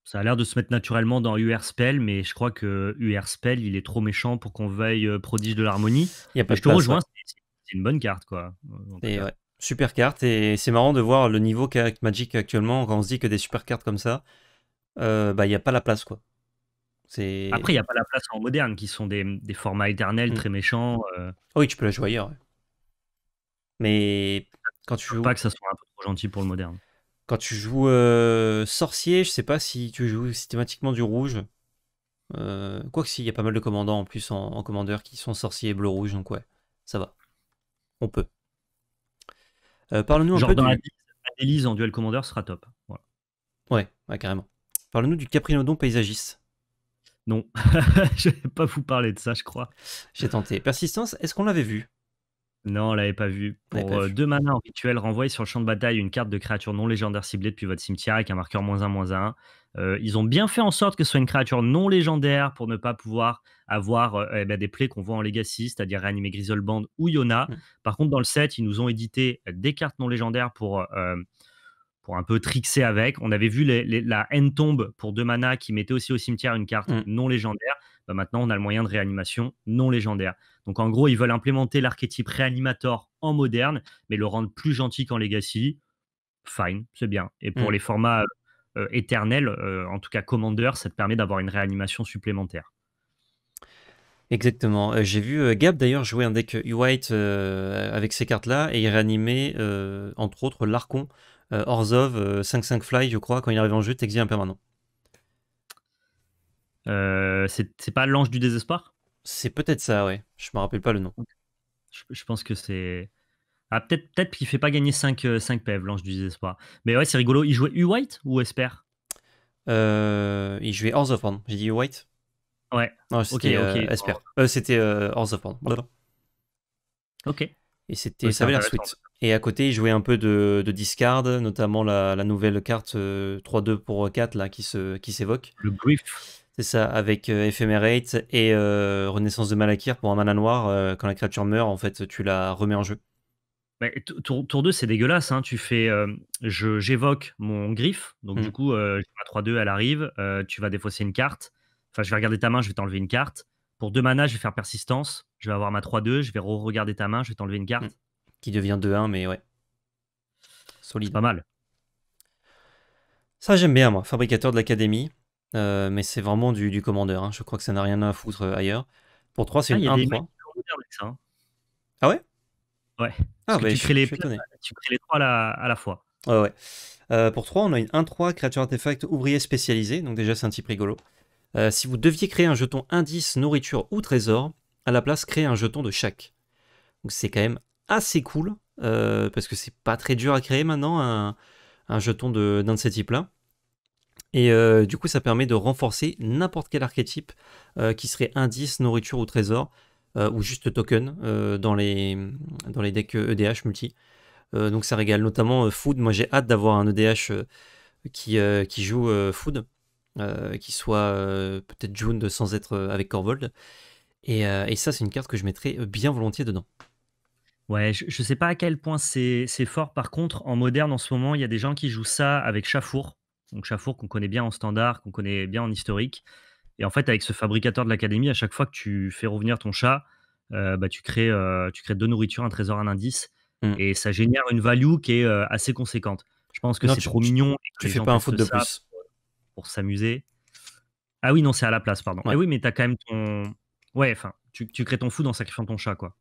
Speaker 2: Ça a l'air de se mettre naturellement dans UR Spell, mais je crois que UR Spell, il est trop méchant pour qu'on veuille euh, prodige de l'harmonie. Je te rejoins, c'est une bonne carte, quoi.
Speaker 1: Et ouais. Super carte, et c'est marrant de voir le niveau qu'a Magic actuellement, quand on se dit que des super cartes comme ça, euh, bah, il n'y a pas la place. quoi. Après, il
Speaker 2: n'y a pas la place en moderne, qui sont des, formats éternels, mm. très méchants. Oh, oui, tu peux la jouer ailleurs. Mais quand tu joues... Pas que ça soit un peu trop gentil pour le moderne. Quand tu joues
Speaker 1: euh, sorcier, je sais pas si tu joues systématiquement du rouge. quoi que si, y a pas mal de commandants en plus en, en commandeur qui sont sorciers bleu-rouge, donc ouais, ça va. On peut. Euh, parle-nous un peu de en duel commander sera top. Ouais, ouais, carrément. Parle-nous du Caprinodon paysagiste. Non,
Speaker 2: je vais pas vous parler de ça, je crois. J'ai tenté. Persistance, est-ce qu'on l'avait vu non, on l'avait pas vu. Pour euh, deux manas en rituel, renvoyez sur le champ de bataille une carte de créature non légendaire ciblée depuis votre cimetière avec un marqueur moins 1 moins 1. Euh, ils ont bien fait en sorte que ce soit une créature non légendaire pour ne pas pouvoir avoir euh, eh ben, des plays qu'on voit en Legacy, c'est-à-dire réanimer Band ou Yona. Mmh. Par contre, dans le set, ils nous ont édité euh, des cartes non légendaires pour, pour un peu trixer avec. On avait vu la N-tombe pour deux mana qui mettait aussi au cimetière une carte mmh. non légendaire. Bah, maintenant, on a le moyen de réanimation non légendaire. Donc en gros, ils veulent implémenter l'archétype réanimateur en moderne, mais le rendre plus gentil qu'en Legacy. Fine, c'est bien. Et pour mmh. les formats euh, éternel, euh, en tout cas Commander, ça te permet d'avoir une réanimation supplémentaire.
Speaker 1: Exactement. Euh, j'ai vu Gab d'ailleurs jouer un deck U-White avec ces cartes-là et il réanimait entre autres l'Arcon, Orzov, 5-5 Fly, je crois, quand il arrive en jeu, texte un permanent. c'est pas l'ange
Speaker 2: du désespoir C'est peut-être ça, oui. Je me rappelle pas le nom. je pense que c'est. Ah, peut-être peut-être qu'il fait pas gagner 5, 5 l'ange du désespoir. Mais ouais, c'est rigolo. Il jouait U-White ou Esper euh, Il jouait Horse of Horn. J'ai dit U-White Ouais.
Speaker 1: Non, c'était euh, Esper. Euh, c'était Horse of Horn.
Speaker 2: Ok. Et c'était,
Speaker 1: ça avait l'air sweet. Et à côté, il jouait un peu de, de discard, notamment la, nouvelle carte 3-2 pour 4 là, qui, se, qui s'évoque. Le Brief. C'est ça, avec Ephemerate et Renaissance de Malakir pour un mana noir. quand la créature meurt, en fait, tu la remets en jeu
Speaker 2: tour, 2, c'est dégueulasse. Hein. Tu fais, j'évoque mon griffe. Donc, du mmh. coup, ma 3-2, elle arrive. tu vas défausser une carte. Enfin, je vais regarder ta main, je vais t'enlever une carte. Pour 2 manas, je vais faire persistance. Je vais avoir ma 3-2, je vais regarder ta main, je vais t'enlever une carte. Mmh. Qui devient 2-1, mais ouais. Solide. Pas mal.
Speaker 1: Ça, j'aime bien, moi. Fabricateur de l'académie. Euh, mais c'est vraiment du, du commandeur. Hein. Je crois que ça n'a rien à foutre euh, ailleurs. Pour 3, c'est ah, une 1-3.
Speaker 2: Hein. Ah ouais Ouais.
Speaker 1: Ah, bah, tu, crées les trois à la, fois. Ouais, euh, pour 3, on a une 1-3, créature artefact ouvrier spécialisé, donc déjà c'est un type rigolo. Euh, si vous deviez créer un jeton indice, nourriture ou trésor, à la place créez un jeton de chaque. Donc c'est quand même assez cool, euh, parce que c'est pas très dur à créer maintenant un, jeton d'un de, ces types-là. Et du coup, ça permet de renforcer n'importe quel archétype qui serait indice, nourriture ou trésor. Euh, ou juste token euh, dans, les, dans les decks EDH multi. Euh, donc ça régale notamment Food. Moi j'ai hâte d'avoir un EDH qui, joue Food, qui soit peut-être June sans être avec
Speaker 2: Corvold. Et, ça c'est une carte que je mettrais bien volontiers dedans. Ouais, je, sais pas à quel point c'est fort. Par contre, en moderne, en ce moment, il y a des gens qui jouent ça avec Chafour. Donc Chafour qu'on connaît bien en standard, qu'on connaît bien en historique. Et en fait, avec ce fabricateur de l'académie, à chaque fois que tu fais revenir ton chat, euh, bah, tu, crées, euh, tu crées deux nourritures, un trésor, un indice. Mmh. Et ça génère une value qui est euh, assez conséquente. Je pense que c'est trop mignon. Et tu fais pas un foot de plus. Pour, s'amuser. Ah oui, non, c'est à la place, pardon. Eh oui, mais tu as quand même ton. Ouais, enfin, tu, crées ton foot en sacrifiant ton chat, quoi.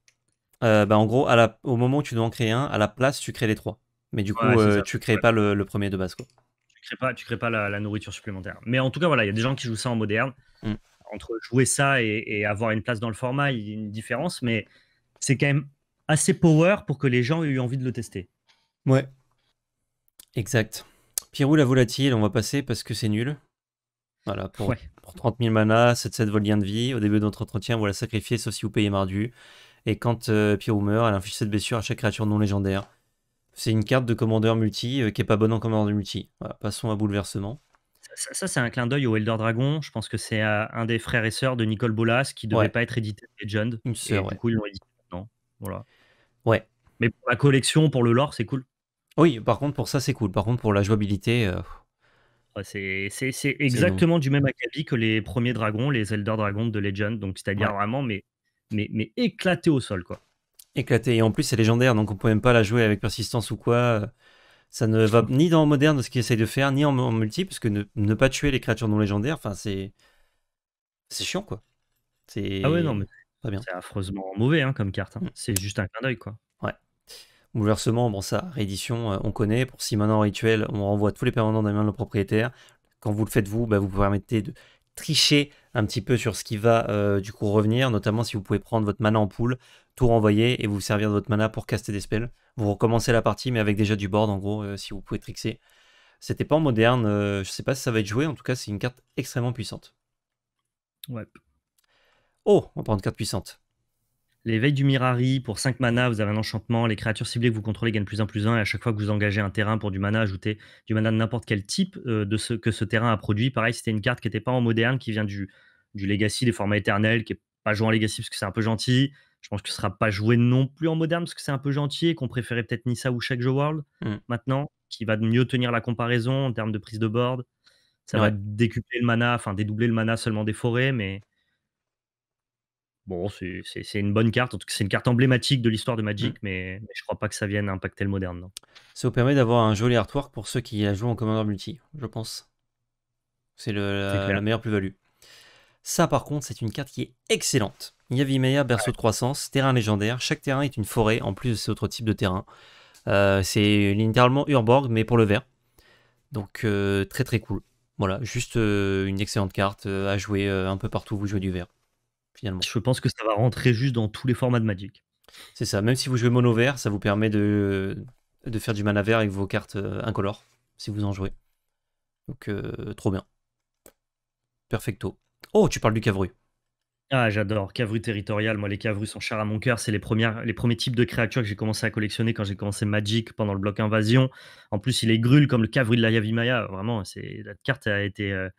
Speaker 2: bah, en gros, au moment
Speaker 1: où tu dois en créer un, à la place, tu crées les trois. Mais du coup, tu tu crées pas le, premier de base, quoi.
Speaker 2: Tu crées pas, tu crées pas la, la nourriture supplémentaire. Mais en tout cas, voilà, il y a des gens qui jouent ça en moderne. Mm. Entre jouer ça et, avoir une place dans le format, il y a une différence, mais c'est quand même assez power pour que les gens aient eu envie de le tester. Ouais. Exact. Pirou, la volatile,
Speaker 1: on va passer parce que c'est nul. Voilà, pour, 30 000 mana, 7-7 vol de vie. Au début de notre entretien, vous la sacrifiez sauf si vous payez mardu. Et quand euh, meurt, elle inflige cette blessure à chaque créature non légendaire. C'est une carte de commandeur multi euh, qui est pas bonne en commandeur multi. passons à bouleversement
Speaker 2: ça, c'est un clin d'œil au Elder Dragon. Je pense que c'est euh, un des frères et sœurs de Nicole Bolas qui devait pas être édité Legend. Une sœur, ouais. Du coup, ils l'ont édité
Speaker 1: maintenant. Voilà. Ouais.
Speaker 2: Mais pour la collection, pour le lore, c'est cool. Oui, par contre, pour ça, c'est cool. Par contre, pour la jouabilité. Euh, c'est exactement du même acabit que les premiers dragons, les Elder Dragons de Legend. Donc, c'est-à-dire vraiment, mais, mais, mais éclaté au sol, quoi. Éclaté. Et en plus, c'est légendaire,
Speaker 1: donc on peut même pas la jouer avec persistance ou quoi. Euh. Ça ne va ni dans moderne ce qu'ils essayent de faire, ni en, multi, parce que ne, pas tuer les créatures non légendaires, enfin c'est c'est chiant quoi. C'est
Speaker 2: ah non mais c'est affreusement mauvais hein, comme carte. Hein. Mm. C'est juste un clin d'œil quoi.
Speaker 1: Ouais. Bouleversement, bon ça, réédition, euh, on connaît. Pour 6 maintenant rituel, on renvoie tous les permanents main le propriétaire. Quand vous le faites vous, bah, vous permettez de tricher un petit peu sur ce qui va euh, du coup revenir, notamment si vous pouvez prendre votre mana en poule, tout renvoyer et vous servir de votre mana pour caster des spells. Vous recommencez la partie, mais avec déjà du board en gros, euh, si vous pouvez trixer. C'était pas en moderne, euh, je sais pas si ça va être joué, en tout cas, c'est une carte extrêmement puissante.
Speaker 2: Ouais. Oh, on prend une carte puissante. L'éveil du Mirari, pour 5 mana, vous avez un enchantement. Les créatures ciblées que vous contrôlez gagnent plus 1 plus 1. Et à chaque fois que vous engagez un terrain pour du mana, ajoutez du mana de n'importe quel type euh, de ce, que ce terrain a produit. Pareil, c'était une carte qui n'était pas en moderne, qui vient du, du Legacy, des formats éternels, qui est pas joué en Legacy parce que c'est un peu gentil, je pense que ce ne sera pas joué non plus en moderne parce que c'est un peu gentil et qu'on préférait peut-être Nissa ou chaque Joe World mmh. maintenant, qui va mieux tenir la comparaison en termes de prise de board. Ça va décupler le mana, enfin dédoubler le mana seulement des forêts, mais bon, c'est une bonne carte. En tout cas, c'est une carte emblématique de l'histoire de Magic, mmh. mais, je je crois pas que ça vienne impacter le moderne.
Speaker 1: Ça vous permet d'avoir un joli artwork pour ceux qui jouent en Commander Multi, je pense. C'est la meilleure plus-value. Ça par contre, c'est une carte qui est excellente. Yavimaya, berceau de croissance, terrain légendaire. Chaque terrain est une forêt en plus de ces autres types de terrains. Euh, c'est littéralement Urborg, mais pour le vert. Donc euh, très très cool. Voilà, juste euh, une excellente carte à jouer un peu partout où vous jouez du vert. Finalement. Je pense que ça va rentrer juste dans tous les formats de Magic. C'est ça, même si vous jouez mono vert, ça vous permet de, de faire du mana vert avec vos cartes incolores, si vous en jouez.
Speaker 2: Donc trop bien. Perfecto. Oh, tu parles du Cavru. Ah, j'adore. Cavru territorial. Moi, les Cavru sont chers à mon cœur. C'est les, les premiers types de créatures que j'ai commencé à collectionner quand j'ai commencé Magic pendant le bloc Invasion. En plus, il est grûle comme le Cavru de la Yavimaya. Vraiment, la carte a été euh,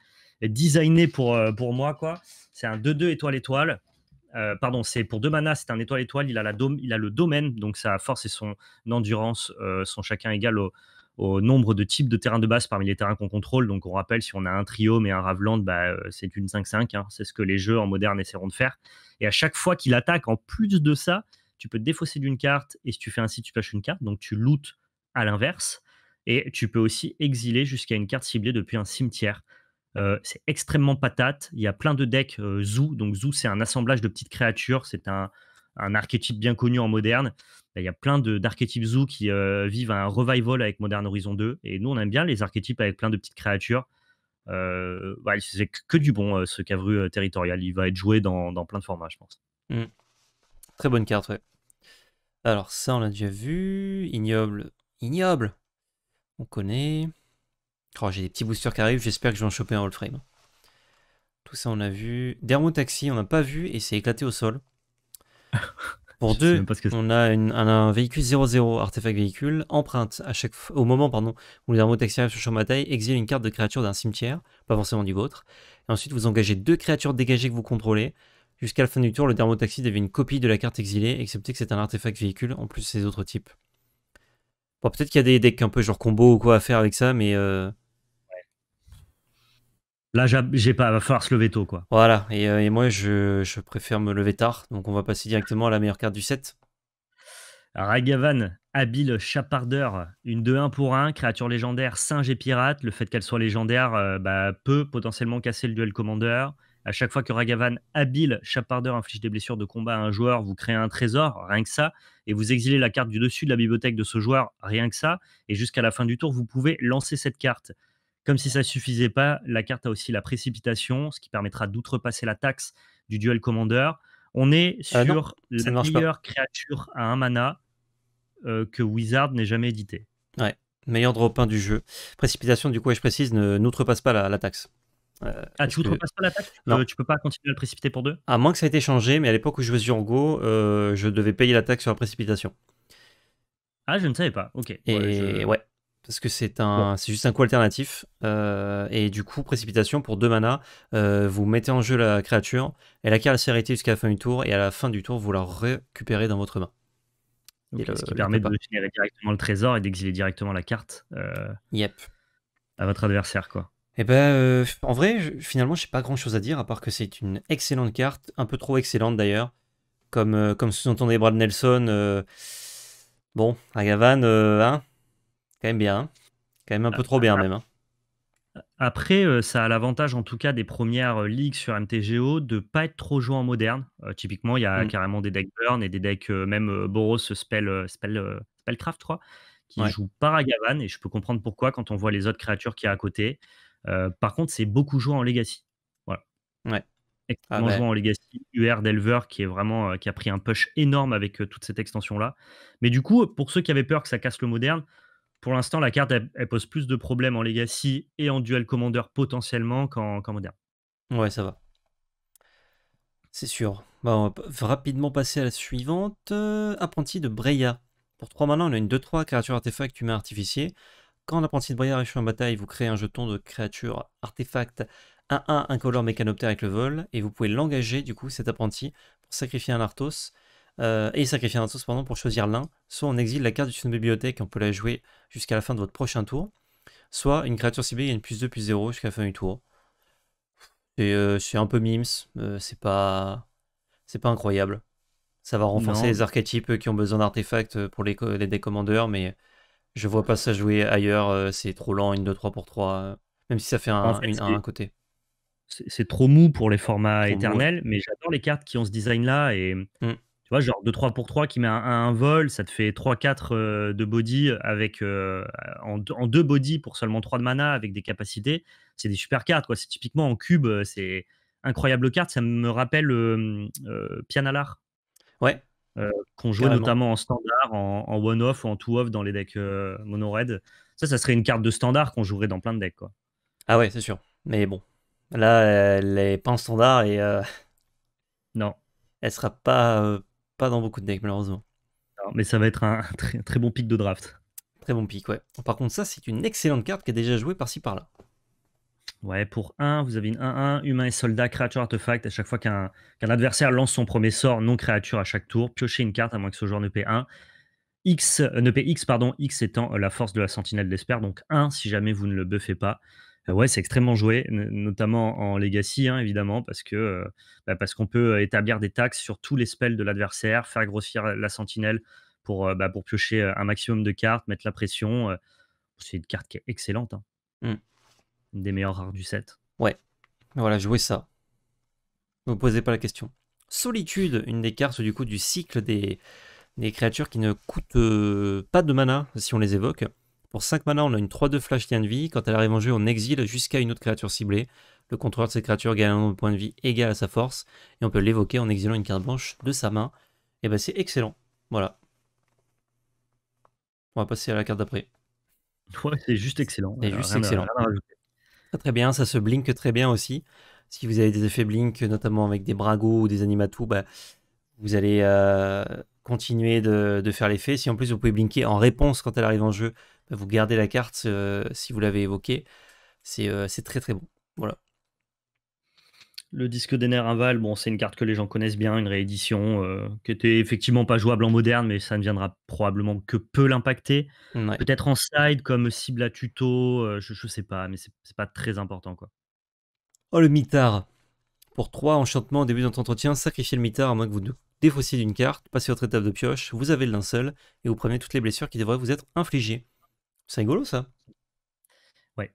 Speaker 2: designée pour, euh, pour moi. quoi. C'est un 2-2 étoile-étoile. Euh, pardon, c'est pour deux manas, c'est un étoile-étoile. Il, a la il a le domaine, donc sa force et son endurance sont chacun égales au, au nombre de types de terrains de base parmi les terrains qu'on contrôle. Donc on rappelle, si on a un trio et un Raveland, bah, euh, c'est une 5-5. Hein. C'est ce que les jeux en moderne essaieront de faire. Et à chaque fois qu'il attaque, en plus de ça, tu peux te défausser d'une carte et si tu fais ainsi, tu pêches une carte. Donc tu lootes à l'inverse. Et tu peux aussi exiler jusqu'à une carte ciblée depuis un cimetière. Euh, c'est extrêmement patate. Il y a plein de decks euh, Zoo. Donc Zoo, c'est un assemblage de petites créatures. C'est un, un archétype bien connu en moderne. Il y a plein d'archétypes zoo qui euh, vivent un revival avec Modern Horizon 2. Et nous, on aime bien les archétypes avec plein de petites créatures. Euh, c'est que du bon, euh, ce cavru territorial. Il va être joué dans, plein de formats, je pense. Mm. Très bonne carte, ouais. Alors, ça, on l'a déjà
Speaker 1: vu. Ignoble. Ignoble On connaît. Oh, j'ai des petits boosters qui arrivent. J'espère que je vais en choper un all frame. Tout ça, on a vu. Dermotaxi, on n'a pas vu et c'est éclaté au sol. Pour deux, on a un, véhicule 0-0, artefact véhicule, empreinte à chaque, au moment pardon, où le Dermotaxi arrive sur bataille, exile une carte de créature d'un cimetière, pas forcément du vôtre. Et ensuite, vous engagez deux créatures dégagées que vous contrôlez. Jusqu'à la fin du tour, le dermotaxi devient une copie de la carte exilée, excepté que c'est un artefact véhicule, en plus ses autres types. Bon, peut-être qu'il y a des decks un peu genre combo ou quoi à faire avec ça, mais euh,
Speaker 2: Là, j'ai pas, va falloir se lever tôt, quoi.
Speaker 1: Voilà, et, euh, moi, je,
Speaker 2: préfère me lever tard, donc on va passer directement à la meilleure carte du set. Ragavan, habile chapardeur, une de 1 pour 1, créature légendaire, singe et pirate. Le fait qu'elle soit légendaire euh, bah, peut potentiellement casser le duel commandeur. À chaque fois que Ragavan, habile chapardeur, inflige des blessures de combat à un joueur, vous créez un trésor, rien que ça, et vous exilez la carte du dessus de la bibliothèque de ce joueur, rien que ça, et jusqu'à la fin du tour, vous pouvez lancer cette carte. Comme si ça suffisait pas, la carte a aussi la précipitation, ce qui permettra d'outrepasser la taxe du duel commander. On est ah sur la meilleure créature à un mana euh, que Wizard n'ait jamais édité. Ouais, meilleur drop du jeu. Précipitation, du coup, et je précise,
Speaker 1: n'outrepasse euh, ah, pas la, taxe.
Speaker 2: ah, tu outrepasses pas Tu peux pas continuer à précipiter pour deux
Speaker 1: À moins que ça ait été changé, mais à l'époque où je jouais sur Go, euh, je devais payer la taxe sur la précipitation. Ah, je ne savais pas, ok. Et ouais parce que c'est un, c'est juste un coup alternatif. Euh, et du coup, précipitation pour deux mana. Euh, vous mettez en jeu la créature, elle acquiert la sérénité jusqu'à la fin du tour, et à la fin du tour, vous la récupérez dans votre main. ce qui permet de
Speaker 2: générer directement le trésor et d'exiler directement la carte euh, yep. à votre adversaire.
Speaker 1: quoi. Et eh ben, en vrai, finalement, je, finalement, pas grand chose à dire, à part que c'est une excellente carte, un peu trop excellente d'ailleurs, comme, comme sous-entendait Brad Nelson. bon, à Agavan, hein quand même bien. Hein. Quand même un peu ah, trop bien, même. Hein.
Speaker 2: Après, euh, ça a l'avantage, en tout cas, des premières euh, ligues sur MTGO de pas être trop joué en moderne. Euh, typiquement, il y a mm. carrément des decks burn et des decks, même Boros Spell, Spell, Spellcraft, 3 qui ouais. jouent Agavan. Et je peux comprendre pourquoi quand on voit les autres créatures qu'il y a à côté. par contre, c'est beaucoup joué en Legacy. Voilà. Ouais. Ah, joué en Legacy. UR d'Elver qui est vraiment qui a pris un push énorme avec toute cette extension là. Mais du coup, pour ceux qui avaient peur que ça casse le moderne, pour l'instant, la carte, elle, pose plus de problèmes en Legacy et en Duel Commander potentiellement qu'en Moderne.
Speaker 1: Ouais, ça va. C'est sûr. Bah, on va rapidement passer à la suivante. Euh, apprenti de Breya. Pour 3 mana, on a une 2-3 créature artefact humain artificier. Quand l'apprenti de Breya sur en bataille, vous créez un jeton de créature artefact 1-1 incolore mécanoptère avec le vol et vous pouvez l'engager, du coup, cet apprenti, pour sacrifier un Arthos euh, et et sacrifier un ressource pendant pour choisir l'un. Soit on exile la carte du de bibliothèque, on peut la jouer jusqu'à la fin de votre prochain tour. Soit une créature ciblée une plus 2, plus 0 jusqu'à la fin du tour. Et euh, c'est un peu mimes, euh, c'est pas c'est pas incroyable. Ça va renforcer les archétypes qui ont besoin d'artefacts pour les, les décommandeurs, mais je vois pas ça jouer ailleurs, c'est trop lent, une 2, 3 pour 3,
Speaker 2: même si ça fait un, un, côté c'est trop mou pour les formats éternels, mais j'adore les cartes qui ont ce design-là et, mm genre 2 3 pour 3 qui met un, vol, ça te fait 3-4 euh, de body avec, euh, en, deux body pour seulement 3 de mana avec des capacités. C'est des super cartes, quoi. C'est typiquement en cube, euh, c'est incroyable carte. Ça me rappelle Pianalar. Ouais. qu'on jouait notamment en standard, en, one-off ou en two-off dans les decks mono-red. Ça, ça serait une carte de standard qu'on jouerait dans plein de decks, quoi.
Speaker 1: Ah ouais, c'est sûr. Mais bon, là, elle n'est pas en standard et. Non. Elle sera pas pas dans beaucoup de decks, malheureusement.
Speaker 2: Non, mais ça va être un, très, bon pic de draft. Très bon pic, ouais. Par contre, ça, c'est une excellente carte qui est déjà jouée par-ci par-là. Ouais, pour 1, vous avez une 1-1, humain et soldat, créature artefact. À chaque fois qu'un adversaire lance son premier sort non créature à chaque tour, piochez une carte à moins que ce joueur ne paie 1. X, euh, ne paie X, pardon, X étant euh, la force de la sentinelle d'espère, Donc 1 si jamais vous ne le buffez pas. Euh, ouais, c'est extrêmement joué, notamment en Legacy, hein, évidemment, parce que euh, bah, parce qu'on peut euh, établir des taxes sur tous les spells de l'adversaire, faire grossir la sentinelle pour, bah, pour piocher un maximum de cartes, mettre la pression. c'est une carte qui est excellente. Hein. Mmh. Une des meilleures rares du set.
Speaker 1: Ouais. Voilà, jouez ça. Ne vous posez pas la question. Solitude, une des cartes du coup du cycle des, créatures qui ne coûtent pas de mana si on les évoque. Pour 5 mana, on a une 3-2 flash lien de vie. Quand elle arrive en jeu, on exile jusqu'à une autre créature ciblée. Le contrôleur de cette créature gagne un nombre de points de vie égal à sa force. Et on peut l'évoquer en exilant une carte blanche de sa main. Et eh ben c'est excellent. Voilà. On va passer à la carte d'après.
Speaker 2: Ouais, c'est juste excellent. C'est juste excellent.
Speaker 1: très bien, ça se blink très bien aussi. Si vous avez des effets blink, notamment avec des brago ou des animatous, bah, vous allez euh, continuer de faire l'effet. Si en plus vous pouvez blinker en réponse quand elle arrive en jeu, bah, vous gardez la carte euh, si vous l'avez évoqué.
Speaker 2: Euh, c'est très très bon. Voilà. Le disque des Inval, bon, c'est une carte que les gens connaissent bien, une réédition euh, qui était effectivement pas jouable en moderne, mais ça ne viendra probablement que peu l'impacter. Peut-être en side comme cible à tuto, je, ne sais pas, mais c'est pas très important quoi. Oh le mitard Pour 3 enchantements au début de notre entretien,
Speaker 1: sacrifiez le mitard à moins que vous défaussiez d'une carte, passez votre étape de pioche, vous avez le linceul et vous prenez toutes les
Speaker 2: blessures qui devraient vous être infligées. C'est rigolo ça. Ouais.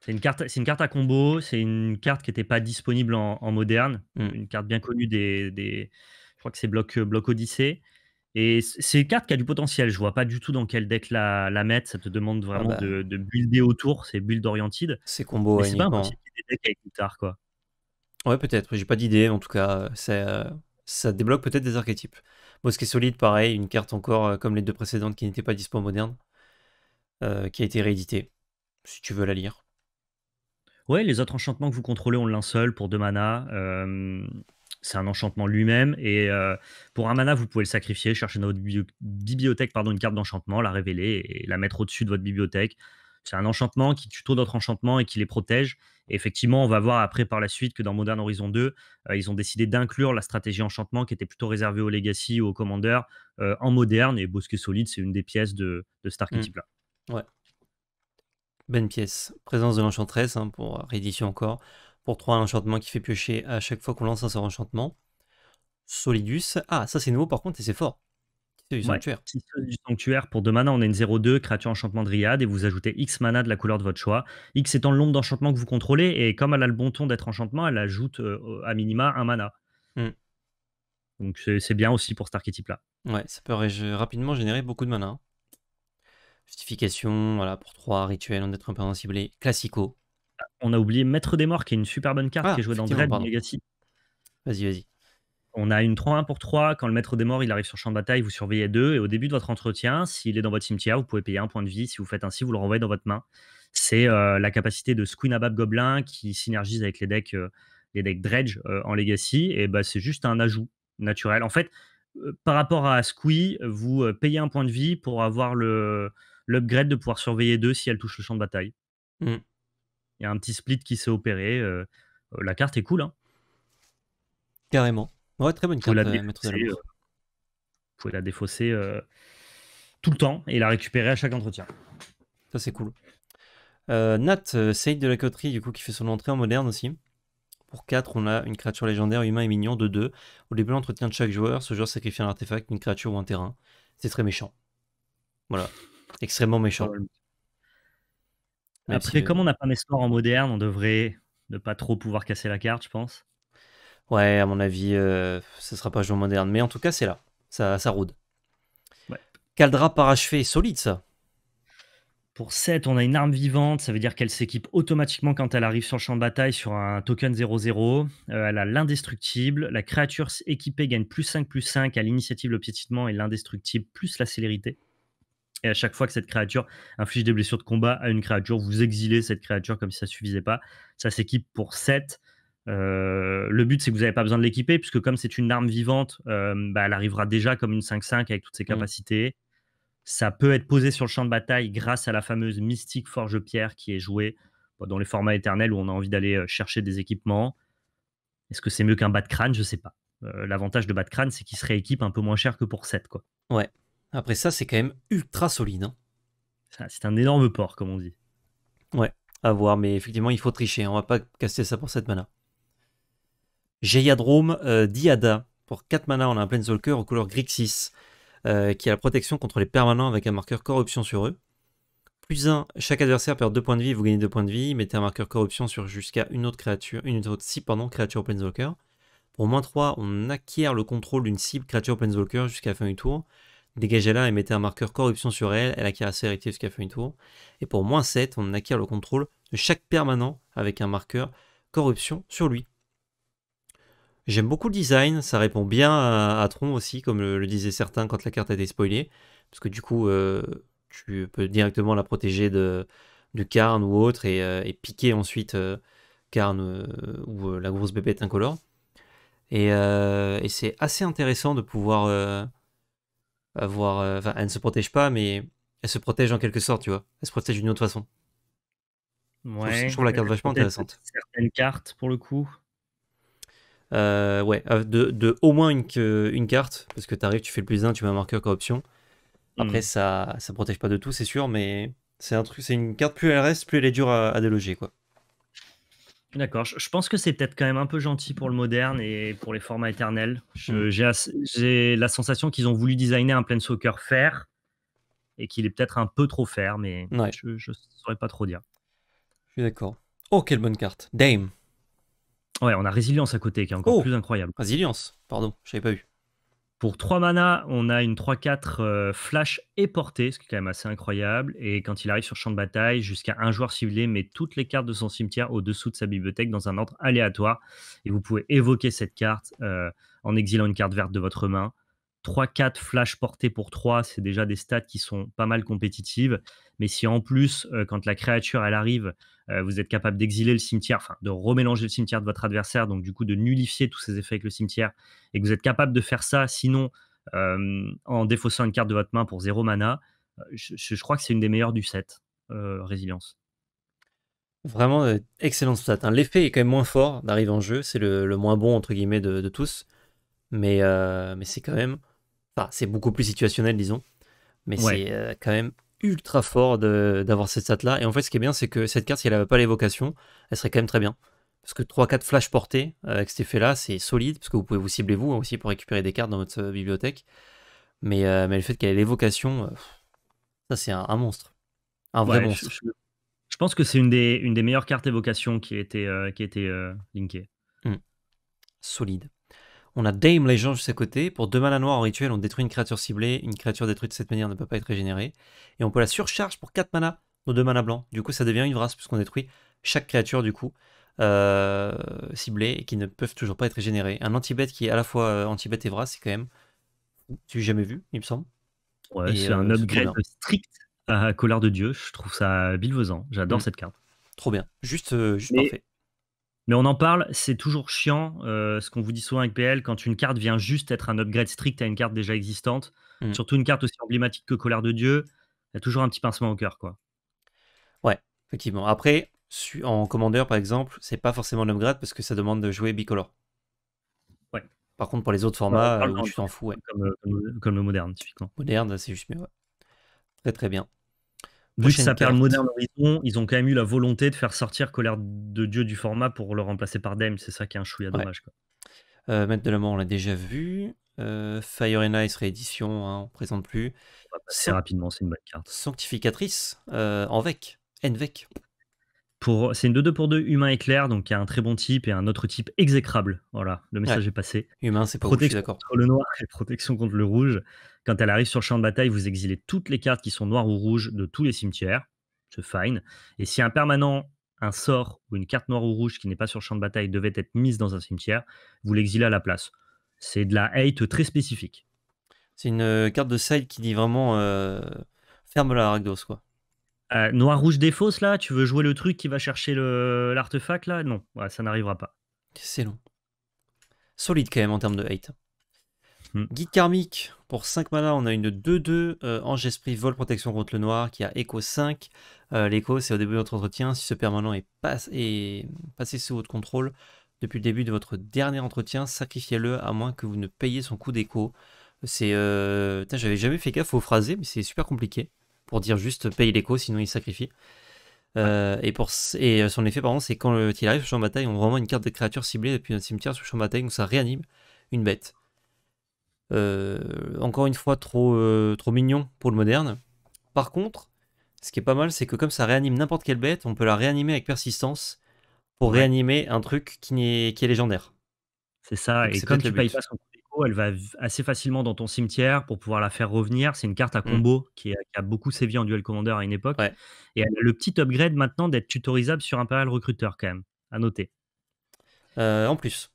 Speaker 2: C'est une carte, c'est une carte à combo, c'est une carte qui n'était pas disponible en, moderne, mm. une carte bien connue des, des je crois que c'est bloc, euh, bloc Odyssée. Et c'est une carte qui a du potentiel. Je vois pas du tout dans quel deck la, mettre. Ça te demande ah vraiment bah. de, builder autour. C'est build oriented. C'est combo. c'est pas impossible des decks avec plus tard, quoi. Ouais, peut-être. J'ai pas d'idée. En tout cas, ça,
Speaker 1: ça débloque peut-être des archétypes. est solide, pareil. Une carte encore euh, comme les deux précédentes qui n'était
Speaker 2: pas dispo moderne.
Speaker 1: Euh, qui a été réédité, si tu veux la lire.
Speaker 2: Ouais, les autres enchantements que vous contrôlez ont l'un seul pour deux manas. Euh, c'est un enchantement lui-même. Et euh, pour un mana, vous pouvez le sacrifier, chercher dans votre bibliothèque pardon, une carte d'enchantement, la révéler et la mettre au-dessus de votre bibliothèque. C'est un enchantement qui tuto d'autres enchantements et qui les protège. Et effectivement, on va voir après par la suite que dans Modern Horizon 2, ils ont décidé d'inclure la stratégie enchantement qui était plutôt réservée aux Legacy ou aux Commanders en moderne. Et Bosque Solide, c'est une des pièces de, de cet mm. archétype-là. Ouais. Bonne pièce. Présence de l'enchantresse
Speaker 1: hein, pour euh, réédition encore. Pour 3, enchantements qui fait piocher à chaque fois qu'on lance un sort enchantement.
Speaker 2: Solidus. Ah, ça c'est nouveau par contre et c'est fort. Du sanctuaire. du sanctuaire. Pour 2 mana, on a une 0-2, créature enchantement de Dryade, et vous ajoutez X mana de la couleur de votre choix. X étant le nombre d'enchantements que vous contrôlez, et comme elle a le bon ton d'être enchantement, elle ajoute euh, à minima un mana. Hmm. Donc c'est bien aussi pour cet archétype-là.
Speaker 1: Ouais, ça peut rapidement générer beaucoup de mana. Hein. Justification, voilà, pour 3, rituels, en d'être un peu ciblé, classico.
Speaker 2: Ah, on a oublié Maître des Morts, qui est une super bonne carte ah, qui est jouée dans Dread Legacy. Vas-y, vas-y. On a une 3-1 pour 3. Quand le maître des morts il arrive sur champ de bataille, vous surveillez deux. Et au début de votre entretien, s'il est dans votre cimetière, vous pouvez payer un point de vie. Si vous faites ainsi, vous le renvoyez dans votre main. C'est euh, la capacité de Squinabab Goblin qui synergise avec les decks, euh, les decks Dredge euh, en Legacy. Et bah, c'est juste un ajout naturel. En fait, par rapport à Squee, vous payez un point de vie pour avoir le, l'upgrade de pouvoir surveiller deux si elle touche le champ de bataille. Mm. Il y a un petit split qui s'est opéré. Euh, euh, la carte est cool. Hein. Carrément. Ouais, très bonne carte. Vous euh, pouvez la, défausser tout le
Speaker 1: temps et la récupérer à chaque entretien. Ça, c'est cool. Nat, Seid de la Coterie, du coup, qui fait son entrée en moderne aussi. Pour 4, on a une créature légendaire, humain et mignon, de 2. Au début de l'entretien de chaque joueur, ce joueur sacrifie un artefact, une créature ou un terrain. C'est très méchant. Voilà. Extrêmement méchant.
Speaker 2: Après, euh, comme on n'a pas un sports en moderne, on devrait ne pas trop pouvoir casser la carte, je pense.
Speaker 1: Ouais, à mon avis, euh, ce ne sera pas joué en moderne. Mais en tout cas, c'est là. Ça, ça rôde. Ouais. Caldra parachevé,
Speaker 2: solide ça. Pour 7, on a une arme vivante, ça veut dire qu'elle s'équipe automatiquement quand elle arrive sur le champ de bataille sur un token 0-0. Euh, elle a l'indestructible. La créature équipée gagne plus 5 plus 5 à l'initiative, le et l'indestructible plus la célérité. Et à chaque fois que cette créature inflige des blessures de combat à une créature, vous exilez cette créature comme si ça ne suffisait pas. Ça s'équipe pour 7. Euh, le but, c'est que vous n'avez pas besoin de l'équiper, puisque comme c'est une arme vivante, euh, bah, elle arrivera déjà comme une 5-5 avec toutes ses mm. capacités. Ça peut être posé sur le champ de bataille grâce à la fameuse mystique forge pierre qui est jouée dans les formats éternels où on a envie d'aller euh, chercher des équipements. Est-ce que c'est mieux qu'un bas de crâne Je sais pas. L'avantage de bas de crâne, c'est qu'il se rééquipe un peu moins cher que pour 7. Quoi. Ouais, après ça, c'est quand même ultra solide. Hein. C'est un énorme port, comme on dit. Ouais, à voir, mais effectivement,
Speaker 1: il faut tricher. Hein. On va pas casser ça pour cette mana. Jeyadrome euh, Diada. Pour 4 mana, on a un Planeswalker aux couleurs Grixis, 6. Euh, qui a la protection contre les permanents avec un marqueur corruption sur eux. Plus 1, chaque adversaire perd 2 points de vie, vous gagnez 2 points de vie, mettez un marqueur corruption sur jusqu'à une autre créature, une autre cible, pendant, créature Planeswalker. Pour moins 3, on acquiert le contrôle d'une cible créature Planeswalker jusqu'à la fin du tour. Dégagez-la et mettez un marqueur corruption sur elle, elle acquiert assez héritier jusqu'à fin une tour. Et pour moins 7, on acquiert le contrôle de chaque permanent avec un marqueur corruption sur lui. J'aime beaucoup le design, ça répond bien à, Tron aussi, comme le, disaient certains quand la carte a été spoilée, parce que du coup, euh, tu peux directement la protéger de, du carne ou autre et, euh, piquer ensuite carne euh, ou la grosse bébête incolore. et c'est assez intéressant de pouvoir avoir. Euh, elle ne se protège pas, mais elle se protège en quelque sorte, tu vois. Elle se protège d'une autre façon. Ouais, je, trouve, la carte vachement intéressante.
Speaker 2: Certaines cartes, pour le coup.
Speaker 1: Euh, ouais, euh, de, au moins une, carte, parce que tu arrives, tu fais le plus d'un tu mets un marqueur comme option Après, hmm. ça ne protège pas de tout, c'est sûr, mais c'est un truc, c'est une carte, plus elle reste, plus elle est dure à déloger, quoi.
Speaker 2: D'accord, je pense que c'est peut-être quand même un peu gentil pour le moderne et pour les formats éternels. Mm. J'ai la sensation qu'ils ont voulu designer un plein soccer fer et qu'il est peut-être un peu trop fer, mais je ne saurais pas trop dire. Je suis d'accord. Oh, quelle bonne carte. Dame. Ouais, on a Résilience à côté qui est encore oh. plus incroyable. Résilience, pardon, je n'avais pas vu. Pour 3 mana, on a une 3-4 euh, flash et portée, ce qui est quand même assez incroyable. Et quand il arrive sur champ de bataille, jusqu'à un joueur ciblé met toutes les cartes de son cimetière au-dessous de sa bibliothèque dans un ordre aléatoire. Et vous pouvez évoquer cette carte euh, en exilant une carte verte de votre main. 3-4 flash portés pour 3, c'est déjà des stats qui sont pas mal compétitives. Mais si en plus, euh, quand la créature elle arrive, euh, vous êtes capable d'exiler le cimetière, enfin de remélanger le cimetière de votre adversaire, donc du coup de nullifier tous ces effets avec le cimetière, et que vous êtes capable de faire ça, sinon euh, en défaussant une carte de votre main pour 0 mana, je, crois que c'est une des meilleures du set, résilience. Vraiment,
Speaker 1: excellent stat. Hein. L'effet est quand même moins fort d'arriver en jeu, c'est le, moins bon entre guillemets de, de tous, mais, mais c'est quand même Enfin, c'est beaucoup plus situationnel, disons. Mais c'est euh, quand même ultra fort d'avoir cette stat-là. Et en fait, ce qui est bien, c'est que cette carte, si elle n'avait pas l'évocation, elle serait quand même très bien. Parce que 3-4 flash portés euh, avec cet effet-là, c'est solide, parce que vous pouvez vous cibler vous hein, aussi pour récupérer des cartes dans votre euh, bibliothèque. Mais, mais le fait qu'elle ait l'évocation,
Speaker 2: ça c'est un, monstre. Un vrai monstre. Je, pense que c'est une des, une des meilleures cartes évocation qui a été, qui linkée. Mmh. Solide. On a
Speaker 1: Dame Legend juste à côté. Pour deux manas noirs en rituel, on détruit une créature ciblée. Une créature détruite de cette manière ne peut pas être régénérée. Et on peut la surcharge pour 4 manas nos deux manas blancs. Du coup, ça devient une vrasse puisqu'on détruit chaque créature du coup euh, ciblée et qui ne peuvent toujours pas être régénérées. Un anti-bête qui est à la fois euh, anti-bête et vrasse, c'est quand même. Tu l'as jamais vu, il me semble. Ouais, c'est euh, un upgrade
Speaker 2: strict à Collard de Dieu. Je trouve ça bilvesant. J'adore mm. cette carte. Trop bien. Juste, juste parfait. Mais on en parle, c'est toujours chiant. Euh, ce qu'on vous dit souvent avec PL, quand une carte vient juste être un upgrade strict à une carte déjà existante, mm. surtout une carte aussi emblématique que Colère de Dieu, il y a toujours un petit pincement au cœur, quoi. Ouais, Effectivement. Après, en commandeur,
Speaker 1: par exemple, c'est pas forcément un upgrade parce que ça demande de jouer bicolore. Ouais. Par contre, pour les autres formats, bah, euh, tu t'en fous, ouais.
Speaker 2: Euh, comme, le moderne, typiquement. moderne, c'est juste mieux. Très très bien. Vu ça perd le Modern Horizon, ils ont quand même eu la volonté de faire sortir Colère de Dieu du format pour le remplacer par Dame. C'est ça qui est un chouïa dommage. Euh, Maître de la mort, on l'a déjà
Speaker 1: vu. Euh, Fire and Ice réédition, hein, on ne présente plus. C'est rapidement, c'est une bonne carte. Sanctificatrice euh, en VEC,
Speaker 2: c'est une 2-2 pour 2 humain clair, donc il y a un très bon type et un autre type exécrable. Voilà, le message est passé. Humain, c'est pas protection contre le noir protection contre le rouge. Quand elle arrive sur le champ de bataille, vous exilez toutes les cartes qui sont noires ou rouges de tous les cimetières. C'est fine. Et si un permanent, un sort ou une carte noire ou rouge qui n'est pas sur le champ de bataille devait être mise dans un cimetière, vous l'exilez à la place. C'est de la hate très spécifique.
Speaker 1: C'est une euh, carte de side qui dit vraiment euh,
Speaker 2: ferme la Ragdos quoi. Euh, noir rouge défausse là, tu veux jouer le truc qui va chercher l'artefact là Non, ça n'arrivera pas. C'est long. Solide quand même en termes de hate.
Speaker 1: Hmm. Guide karmique, pour 5 mana, on a une 2-2, euh, Ange Esprit, Vol Protection contre le Noir, qui a écho 5. Euh, l'écho, c'est au début de votre entretien. Si ce permanent est, passé sous votre contrôle depuis le début de votre dernier entretien, sacrifiez-le à moins que vous ne payiez son coût d'écho. C'est. J'avais jamais fait gaffe au phrasé, mais c'est super compliqué pour dire juste paye l'écho, sinon il sacrifie. Euh, et, pour, et euh, son effet, exemple c'est quand euh, il arrive sur champ de bataille, on vraiment une carte de créature ciblée depuis notre cimetière sur champ de bataille, donc ça réanime une bête. encore une fois, trop, trop mignon pour le moderne. Par contre, ce qui est pas mal, c'est que comme ça réanime n'importe quelle bête, on peut la réanimer avec persistance pour réanimer un truc qui est, qui est légendaire. C'est ça, et comme tu payes pas
Speaker 2: elle va assez facilement dans ton cimetière pour pouvoir la faire revenir. C'est une carte à mmh. combo qui, a, beaucoup sévi en Duel Commander à une époque. Et elle a le petit upgrade maintenant d'être tutorisable sur Imperial Recruiter, quand même, à noter. Euh, en plus.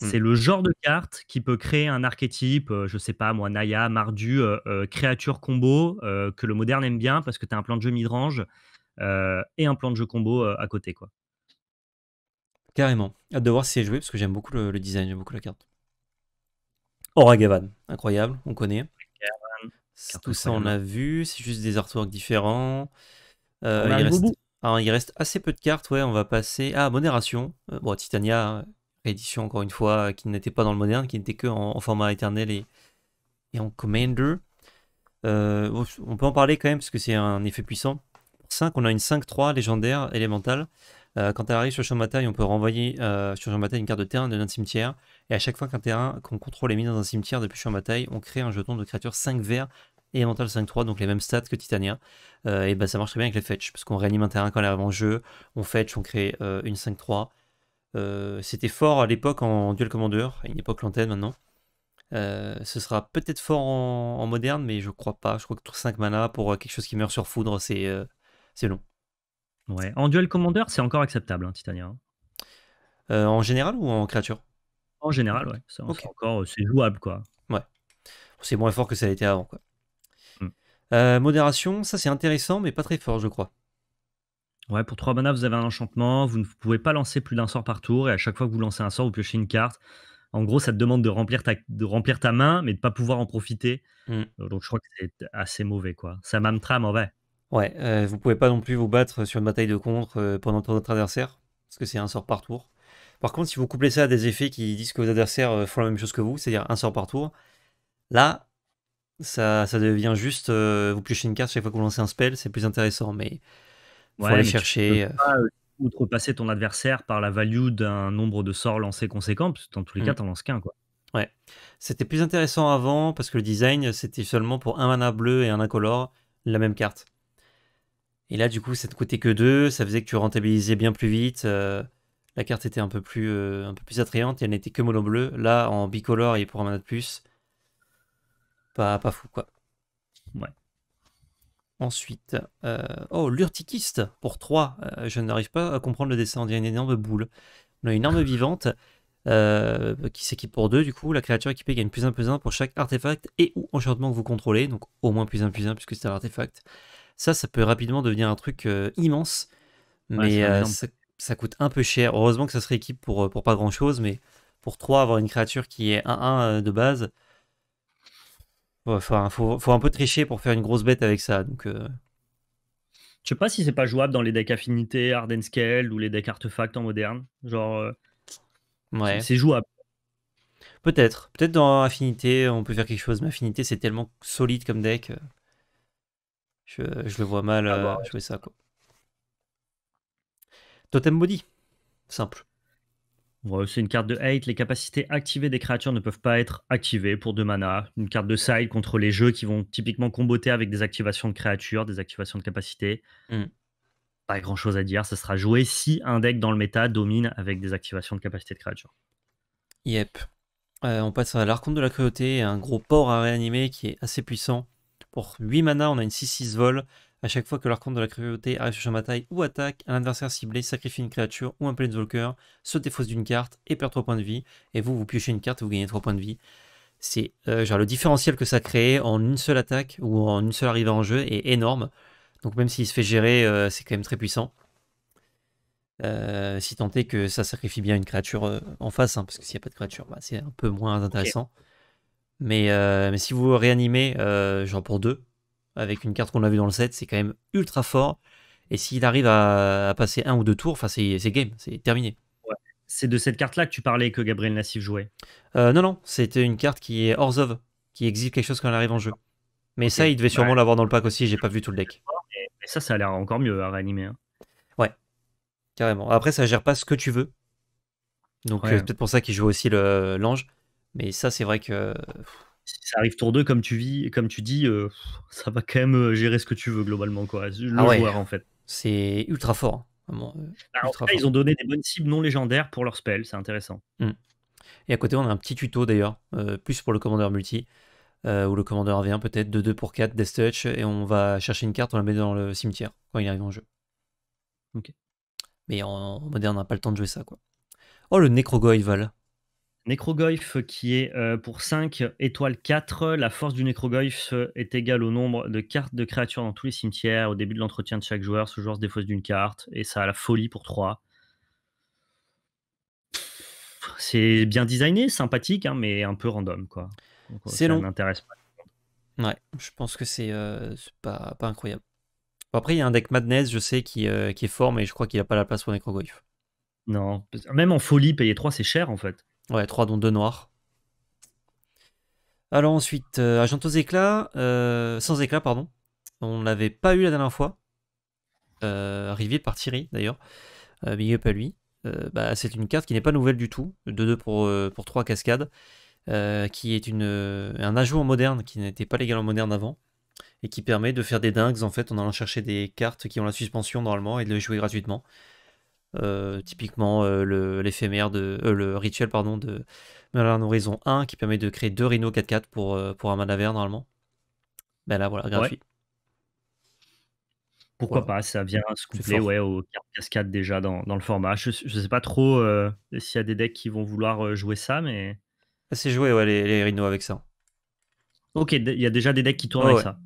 Speaker 2: Mmh. C'est le genre de carte qui peut créer un archétype, euh, je sais pas moi, Naya, Mardu, euh, créature combo, que le moderne aime bien parce que tu as un plan de jeu midrange et un plan de jeu combo à côté. quoi. Carrément. Hâte de voir si c'est joué parce que j'aime beaucoup le, le design, j'aime beaucoup la carte.
Speaker 1: Oragavan, incroyable, on connaît. Tout ça, on a vu. C'est juste des artworks différents. Euh, il, reste... assez peu de cartes. Ouais, on va passer à Modération. Euh, bon, Titania, réédition encore une fois, euh, qui n'était pas dans le moderne, qui n'était que en, format éternel et, en Commander. on peut en parler quand même, parce que c'est un effet puissant. 5, on a une 5-3 légendaire, élémentale. Euh, quand elle arrive sur champ bataille, on peut renvoyer euh, sur sur bataille une carte de terrain de notre cimetière. Et à chaque fois qu'un terrain qu'on contrôle est mis dans un cimetière depuis champ bataille, on crée un jeton de créature 5 verts et mental 5-3, donc les mêmes stats que Titania. Euh, et ben ça marche très bien avec les fetch, parce qu'on réanime un terrain quand elle arrive en jeu, on fetch, on crée une 5-3. C'était fort à l'époque en duel commandeur, à une époque l'antenne maintenant. ce sera peut-être fort en, moderne, mais je crois pas. Je crois que 5 mana pour
Speaker 2: quelque chose qui meurt sur foudre, c'est long. Ouais. En duel commander, c'est encore acceptable, hein, Titania. Hein. Euh, en général ou en créature En général, ouais. C'est encore,
Speaker 1: c'est jouable, quoi. C'est moins fort que ça a été avant. Quoi. Hmm. Euh, modération,
Speaker 2: ça c'est intéressant, mais pas très fort, je crois. Ouais, pour 3 mana, vous avez un enchantement. Vous ne pouvez pas lancer plus d'un sort par tour. Et à chaque fois que vous lancez un sort, vous piochez une carte. En gros, ça te demande de remplir ta, de remplir ta main, mais de ne pas pouvoir en profiter. Hmm. Euh, donc, je crois que c'est assez mauvais, quoi. Ça en vrai.
Speaker 1: Ouais, euh, vous pouvez pas non plus vous battre sur une bataille de contre euh, pendant le tour votre adversaire, parce que c'est un sort par tour. Par contre, si vous couplez ça à des effets qui disent que vos adversaires euh, font la même chose que vous, c'est-à-dire un sort par tour, là, ça, devient juste vous piochez une carte chaque fois que vous lancez un spell, c'est plus intéressant, mais
Speaker 2: faut aller chercher. Tu peux pas outrepasser ton adversaire par la value d'un nombre de sorts lancés conséquents parce que dans tous les cas, mm. cas, t'en lances qu'un, quoi. Ouais,
Speaker 1: c'était plus intéressant avant parce que le design c'était seulement pour un mana bleu et un incolore la même carte. Et là, du coup, ça ne coûtait que 2, ça faisait que tu rentabilisais bien plus vite. Euh, la carte était un peu plus, euh, un peu plus attrayante, et elle n'était que mono bleu. Là, en bicolore et pour un mana de plus, pas, pas fou, quoi. Ouais. Ensuite, euh, oh, l'urtiquiste pour 3. je n'arrive pas à comprendre le dessin, on a une énorme boule. On a une arme vivante bah, qui s'équipe pour 2, du coup, la créature équipée gagne plus 1 plus 1 pour chaque artefact et ou enchantement que vous contrôlez, donc au moins plus 1 plus 1 puisque c'est un artefact. Ça, ça peut rapidement devenir un truc immense, mais ça, coûte un peu cher. Heureusement que ça serait équipe pour, pour pas grand chose, mais pour 3, avoir une créature qui est 1-1 de base, il faut, faut, un peu tricher pour faire une grosse bête avec ça. Donc.
Speaker 2: Je sais pas si c'est pas jouable dans les decks Affinité, Arden Scale ou les decks Artefacts en moderne. Genre, ouais. c'est jouable. Peut-être. Peut-être
Speaker 1: dans Affinité, on peut faire quelque chose, mais Affinité, c'est tellement solide comme deck.
Speaker 2: Je, le vois mal je ah euh, bah, jouer ça, quoi. Totem Body. Simple. c'est une carte de hate. Les capacités activées des créatures ne peuvent pas être activées pour deux mana. Une carte de side contre les jeux qui vont typiquement comboter avec des activations de créatures, des activations de capacités. Hmm. Pas grand chose à dire. Ça sera joué si un deck dans le méta domine avec des activations de capacités de créatures.
Speaker 1: Yep. Euh, on passe à l'arconte de la cruauté, un gros port à réanimer qui est assez puissant. Pour 8 mana, on a une 6-6 vol. À chaque fois que compte de la cruauté arrive sur champ bataille ou attaque, un adversaire ciblé sacrifie une créature ou un planeswalker, se défausse d'une carte et perd 3 points de vie. Et vous, vous piochez une carte et vous gagnez 3 points de vie. C'est euh, genre le différentiel que ça crée en une seule attaque ou en une seule arrivée en jeu est énorme. Donc même s'il se fait gérer, euh, c'est quand même très puissant. Euh, si tant est que ça sacrifie bien une créature en face, hein, parce que s'il n'y a pas de créature, bah, c'est un peu moins intéressant. Mais, euh, mais si vous réanimez, euh, genre pour deux, avec une carte qu'on a vu dans le set, c'est quand même ultra fort. Et s'il arrive à, passer un ou deux tours, c'est game, c'est terminé. C'est de cette carte-là que tu parlais que Gabriel Nassif jouait euh, Non, non, c'était une carte qui est hors of, qui exige quelque chose quand elle arrive en jeu. Mais ça, il devait bah sûrement l'avoir dans le pack aussi, j'ai pas vu tout le deck.
Speaker 2: ça, ça a l'air encore mieux à réanimer. Hein. Ouais, carrément.
Speaker 1: Après, ça gère pas ce que tu veux. Donc c'est peut-être pour ça qu'il joue aussi l'ange. Mais ça, c'est vrai
Speaker 2: que. si euh, Ça arrive tour 2, comme tu, vis, comme tu dis, euh, ça va quand même euh, gérer ce que tu veux globalement, quoi. Le ah joueur, en fait. C'est ultra fort. Hein. Bah, ils ont donné des bonnes cibles non légendaires pour leur spell, c'est intéressant.
Speaker 1: Mmh. Et à côté, on a un petit tuto d'ailleurs, plus pour le commandeur multi, ou le commandeur v peut-être, de 2 pour 4, Death Touch, et on va chercher une carte, on la met dans le cimetière quand il arrive en jeu. Ok. Mais en, moderne, on
Speaker 2: n'a pas le temps de jouer ça, quoi. Oh, le Val. Necrogoyf qui est euh, pour 5 étoiles 4. La force du Necrogoyf est égale au nombre de cartes de créatures dans tous les cimetières. Au début de l'entretien de chaque joueur, ce joueur se défausse d'une carte. Et ça a la folie pour 3. C'est bien designé, sympathique, hein, mais un peu random. quoi. C'est long. pas.
Speaker 1: Ouais, je pense que c'est euh, pas, incroyable. après, il y a un deck Madness, je sais, qui, euh, qui est fort, mais je crois qu'il n'a pas la place pour Necrogoyf. Non, même en folie, payer 3, c'est cher en fait. Ouais, 3 dont 2 noirs. Alors ensuite, euh, Agent aux éclats, euh, sans éclat, pardon. On l'avait pas eu la dernière fois. Arrivé par Thierry d'ailleurs. big up à lui. Euh, bah, c'est une carte qui n'est pas nouvelle du tout. 2-2 pour, pour 3 cascades. qui est une, un ajout en moderne qui n'était pas légal en moderne avant. Et qui permet de faire des dingues en fait en allant chercher des cartes qui ont la suspension normalement et de les jouer gratuitement. Euh, typiquement euh, le l'éphémère de euh, le rituel pardon de Merlin Horizon 1 qui permet de créer deux Rhino 4 4 pour, pour un mana normalement. Ben là voilà, gratuit.
Speaker 2: Pourquoi pas, ça vient se coupler ouais, aux cartes cascades déjà dans, dans, le format. Je sais pas trop s'il y a des decks qui vont vouloir jouer ça, mais. Ah, c'est joué ouais, les, les Rhinos avec ça. Ok, il y a déjà des decks qui tournent avec ça.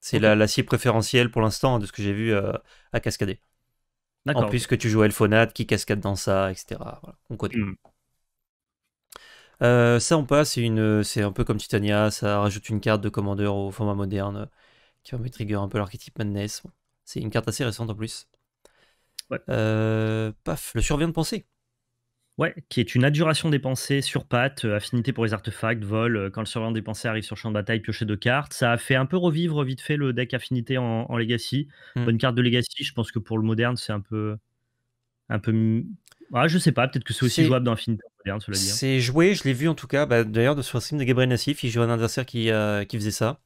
Speaker 1: C'est l'acier la, préférentielle pour l'instant hein, de ce que j'ai vu à cascader. En plus que tu joues phonate, qui cascade dans ça, etc. on connaît. Hmm. Euh, ça, on passe, c'est un peu comme Titania, ça rajoute une carte de commandeur au format moderne qui va me trigger un peu l'archétype Madness. C'est une carte assez récente en plus. Euh, paf, le
Speaker 2: survient de pensée. Ouais, qui est une adjuration des pensées sur patte euh, affinité pour les artefacts, vol, euh, quand le surveillant des pensées arrive sur champ de bataille, piocher deux cartes. Ça a fait un peu revivre vite fait le deck affinité en, Legacy. Hmm. Bonne carte de Legacy, je pense que pour le moderne, c'est un peu. Un peu... Ah, je sais pas, peut-être que c'est aussi jouable dans Affinité moderne, cela dit. Hein.
Speaker 1: C'est joué, je l'ai vu en tout cas. Bah, d'ailleurs, sur le stream de Gabriel Nassif, il jouait un adversaire qui, euh, qui faisait ça.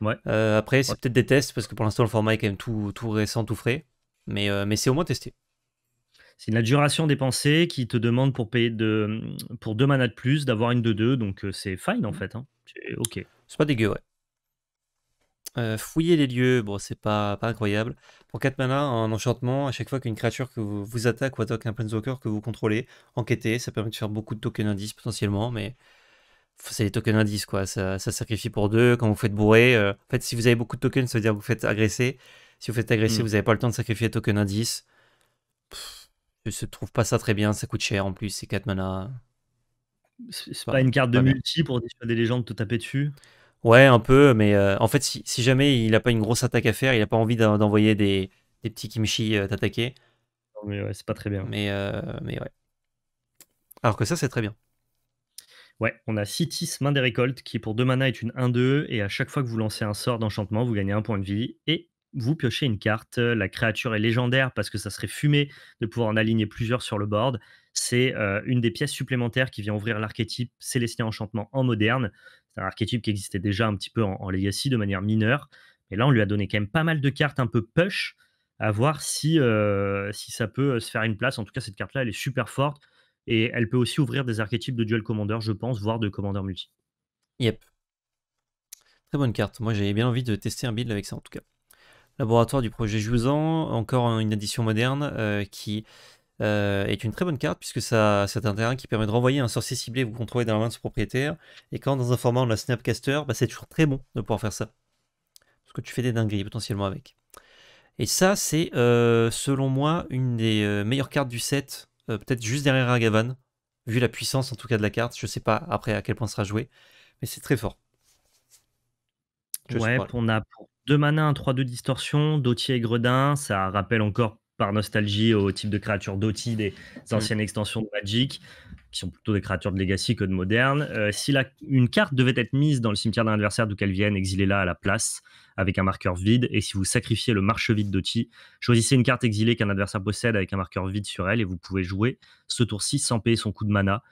Speaker 1: Ouais. après, c'est peut-être des tests, parce
Speaker 2: que pour l'instant, le format est quand même tout, récent, tout frais. Mais, mais c'est au moins testé. C'est la duration des pensées qui te demande pour payer de pour deux manas de plus d'avoir une de deux, donc c'est fine en mmh. fait. Hein. ok. C'est pas dégueu, ouais. fouiller les lieux,
Speaker 1: bon, c'est pas, pas incroyable. Pour 4 manas, en enchantement, à chaque fois qu'une créature que vous, attaque ou attaque un planeswalker que vous contrôlez, enquêtez, ça permet de faire beaucoup de tokens indices potentiellement, mais c'est des tokens indices quoi, ça, ça, sacrifie pour deux, quand vous faites bourrer, en fait si vous avez beaucoup de tokens, ça veut dire que vous faites agresser, si vous faites agresser, mmh. vous n'avez pas le temps de sacrifier token tokens indice. Je ne trouve pas ça très bien, ça coûte cher en plus, c'est 4 mana.
Speaker 2: C'est pas, une carte de multi pour des légendes te taper dessus
Speaker 1: Ouais, un peu, mais euh, en fait, si, jamais il n'a pas une grosse attaque à faire, il n'a pas envie d'envoyer des, des, petits kimchi euh, t'attaquer. Non, mais ouais, c'est pas très bien. Mais,
Speaker 2: euh, mais ouais. Alors que ça, c'est très bien. Ouais, on a Citis, main des récoltes, qui pour 2 mana est une 1-2, et à chaque fois que vous lancez un sort d'enchantement, vous gagnez un point de vie et vous piochez une carte. Euh, la créature est légendaire parce que ça serait fumé de pouvoir en aligner plusieurs sur le board. C'est euh, une des pièces supplémentaires qui vient ouvrir l'archétype Célestien Enchantement en moderne. C'est un archétype qui existait déjà un petit peu en, Legacy de manière mineure. Mais là, on lui a donné quand même pas mal de cartes un peu push à voir si, euh, si ça peut se faire une place. En tout cas, cette carte-là, elle est super forte. Et elle peut aussi ouvrir des archétypes de duel commander, je pense, voire de commander multi. Yep. Très bonne carte. Moi, j'avais bien envie de tester un build avec ça, en tout cas.
Speaker 1: Laboratoire du projet Jouzan, encore une addition moderne euh, qui euh, est une très bonne carte puisque ça, c'est un terrain qui permet de renvoyer un sorcier ciblé que vous contrôlez dans la main de son propriétaire. Et quand dans un format on a Snapcaster, bah, c'est toujours très bon de pouvoir faire ça. Parce que tu fais des dingueries potentiellement avec. Et ça, c'est euh, selon moi une des meilleures cartes du set, peut-être juste derrière Ragavan, vu la puissance en tout cas de la carte. Je sais pas après à quel point sera joué,
Speaker 2: mais c'est très fort. ouais, on a deux mana, un 3-2 distorsion, Doty et Gredin, ça rappelle encore par nostalgie au type de créatures Doty des mm. anciennes extensions de Magic, qui sont plutôt des créatures de Legacy que de moderne. Euh, si une carte devait être mise dans le cimetière d'un adversaire d'où qu'elle vienne, exilez-la à la place avec un marqueur vide. Et si vous sacrifiez le marche-vide d'Oti, choisissez une carte exilée qu'un adversaire possède avec un marqueur vide sur elle et vous pouvez jouer ce tour-ci sans payer son coup de mana.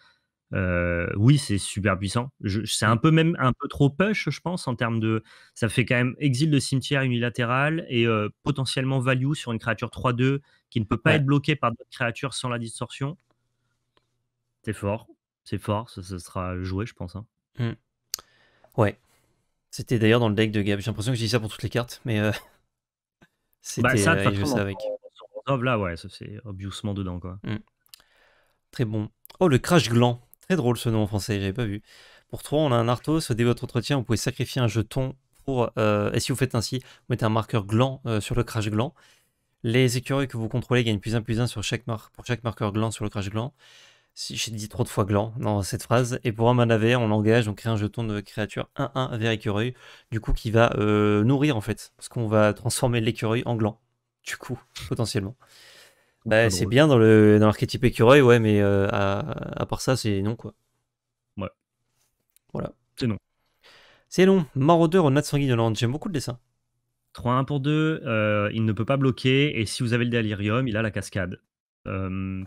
Speaker 2: Euh, oui, c'est super puissant. C'est mmh. un peu même un peu trop push, je pense, en termes de. Ça fait quand même exil de cimetière unilatéral et potentiellement value sur une créature 3-2 qui ne peut pas être bloquée par d'autres créatures sans la distorsion. C'est fort, c'est fort, ça, sera joué, je pense. Hein. Mmh.
Speaker 1: Ouais. C'était d'ailleurs dans le deck de Gab. J'ai l'impression que je dis ça pour toutes les cartes, mais. Euh...
Speaker 2: C'était bah ça, de euh, avec. là, ouais, c'est obusement dedans, quoi.
Speaker 1: Mmh. Très bon. Oh, le crash gland drôle ce nom en français, j'avais pas vu. Pour 3, on a un Arthos. Dès votre entretien, vous pouvez sacrifier un jeton pour. Euh, et si vous faites ainsi, vous mettez un marqueur gland euh, sur le crash gland. Les écureuils que vous contrôlez gagnent plus un plus un sur chaque marque pour chaque marqueur gland sur le crash gland. Si j'ai dit trop de fois gland dans cette phrase. Et pour un manaver, on engage, on crée un jeton de créature 1-1 vers écureuil, du coup qui va euh, nourrir en fait, parce qu'on va transformer l'écureuil en gland, du coup, potentiellement. Bah, c'est bien dans dans l'archétype écureuil, ouais, mais euh, à, part ça, c'est non quoi.
Speaker 2: Ouais. Voilà. C'est non. C'est Maraudeur au de J'aime beaucoup le dessin. 3-1 pour 2. Euh, il ne peut pas bloquer. Et si vous avez le Delirium, il a la cascade. Euh,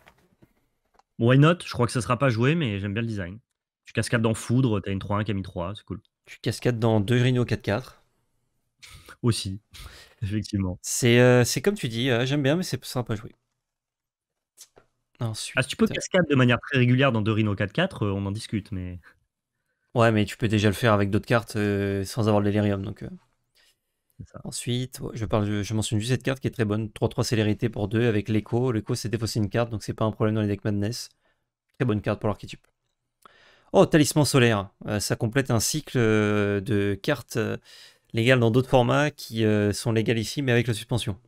Speaker 2: why not Je crois que ça sera pas joué, mais j'aime bien le design. Tu cascades dans Foudre, t'as une 3-1 qui a mis 3, c'est cool. Tu cascades dans 2 Grino 4-4. Aussi, effectivement. C'est comme tu dis, j'aime bien, mais c'est sera pas joué ah, si tu peux cascade de manière très régulière dans Dorino 4-4, euh, on en discute, mais.
Speaker 1: Ouais, mais tu peux déjà le faire avec d'autres cartes euh, sans avoir le Delirium Donc, euh. Ensuite, je, parle, je, mentionne juste cette carte qui est très bonne 3-3 célérité pour 2 avec l'écho. L'écho, c'est défausser une carte, donc c'est pas un problème dans les decks Madness. Très bonne carte pour l'archétype. Oh, Talisman solaire. ça complète un cycle de cartes légales dans d'autres formats qui sont légales ici, mais avec la suspension.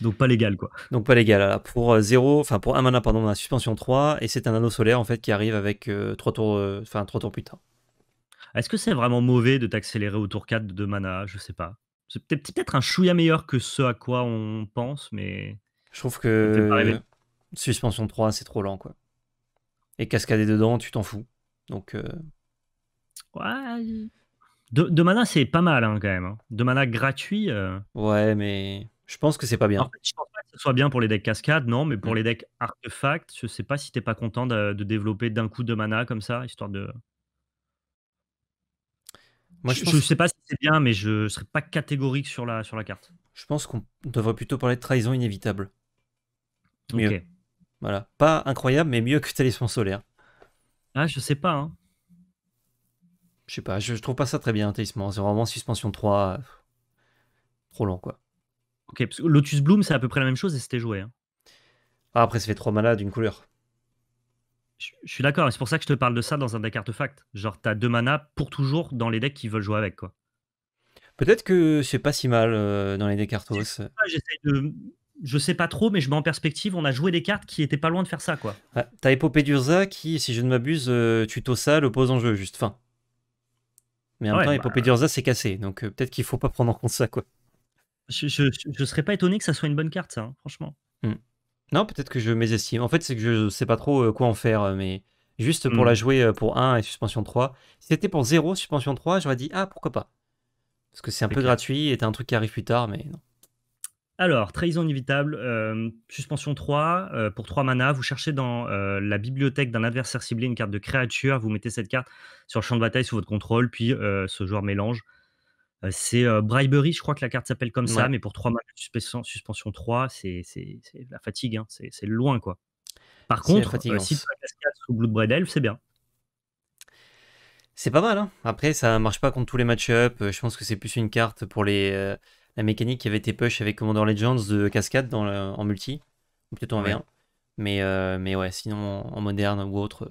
Speaker 1: Donc pas légal, quoi. Donc pas légal. pour 0, euh, enfin pour un mana, pardon, on a suspension 3, et c'est un anneau solaire en fait qui arrive avec euh, trois 3 tours, euh, enfin
Speaker 2: trois tours plus tard. Est-ce que c'est vraiment mauvais de t'accélérer au tour 4 de mana Je sais pas. C'est peut-être un chouïa meilleur que ce à quoi on pense, mais.
Speaker 1: Je trouve que suspension 3, c'est trop lent, quoi. Et cascader dedans, tu t'en fous.
Speaker 2: Donc. Ouais. De, mana, c'est pas mal, hein, quand même. Hein. De mana gratuit. Ouais, mais. Je pense que c'est pas bien. je pense pas que ce soit bien pour les decks cascades, non, mais pour mmh. les decks artefacts, je sais pas si t'es pas content de, développer d'un coup de mana comme ça, histoire de. Moi, je, sais pas si c'est bien, mais je serais pas catégorique
Speaker 1: sur la, sur la carte. Je pense qu'on devrait plutôt parler de trahison inévitable. Mieux. Voilà. Pas incroyable, mais mieux que talisman solaire. Ah, je sais pas. Hein. Je sais pas, je, trouve pas ça très bien, talisman. C'est vraiment suspension 3. Euh,
Speaker 2: trop lent, quoi. Ok, parce que Lotus Bloom, c'est à peu près la même chose et c'était joué. Hein.
Speaker 1: Ah, après, ça fait trop manas d'une couleur.
Speaker 2: Je, suis d'accord, c'est pour ça que je te parle de ça dans un deck artefact. Genre, t'as deux manas pour toujours dans les decks qui veulent jouer avec, quoi.
Speaker 1: Peut-être que c'est pas si mal euh, dans les decks artefacts
Speaker 2: Je sais pas trop, mais je mets en perspective, on a joué des cartes qui étaient pas loin de faire ça, quoi.
Speaker 1: Ah, t'as Épopée d'Urza qui, si je ne m'abuse, euh, tuto ça, le pose en jeu, juste. Fin. Mais en même temps, bah, Épopée d'Urza, c'est cassé, donc euh, peut-être qu'il faut pas prendre en compte ça,
Speaker 2: quoi. Je, ne serais pas étonné que ça soit une bonne carte, ça, hein, franchement.
Speaker 1: Mmh. Non, peut-être que je mésestime. En fait, c'est que je ne sais pas trop euh, quoi en faire, euh, mais juste pour mmh. la jouer euh, pour 1 et suspension 3. Si c'était pour 0, suspension 3, j'aurais dit ah, pourquoi pas. Parce que c'est un peu gratuit et t'as un truc qui arrive plus tard, mais non.
Speaker 2: Alors, trahison inévitable, suspension 3, pour 3 mana, vous cherchez dans la bibliothèque d'un adversaire ciblé une carte de créature, vous mettez cette carte sur le champ de bataille sous votre contrôle, puis ce joueur mélange c'est Bribery, je crois que la carte s'appelle comme ça, mais pour 3 matchs, suspension, suspension 3, c'est la fatigue, hein, c'est loin quoi. Par contre, si tu as cascade sous Bloodbred Elf, c'est bien.
Speaker 1: C'est pas mal. Hein. Après, ça marche pas contre tous les match-up. Je pense que c'est plus une carte pour les, la mécanique qui avait été push avec Commander Legends de cascade dans en multi, ou peut-être en Mais, mais ouais, sinon en moderne ou autre,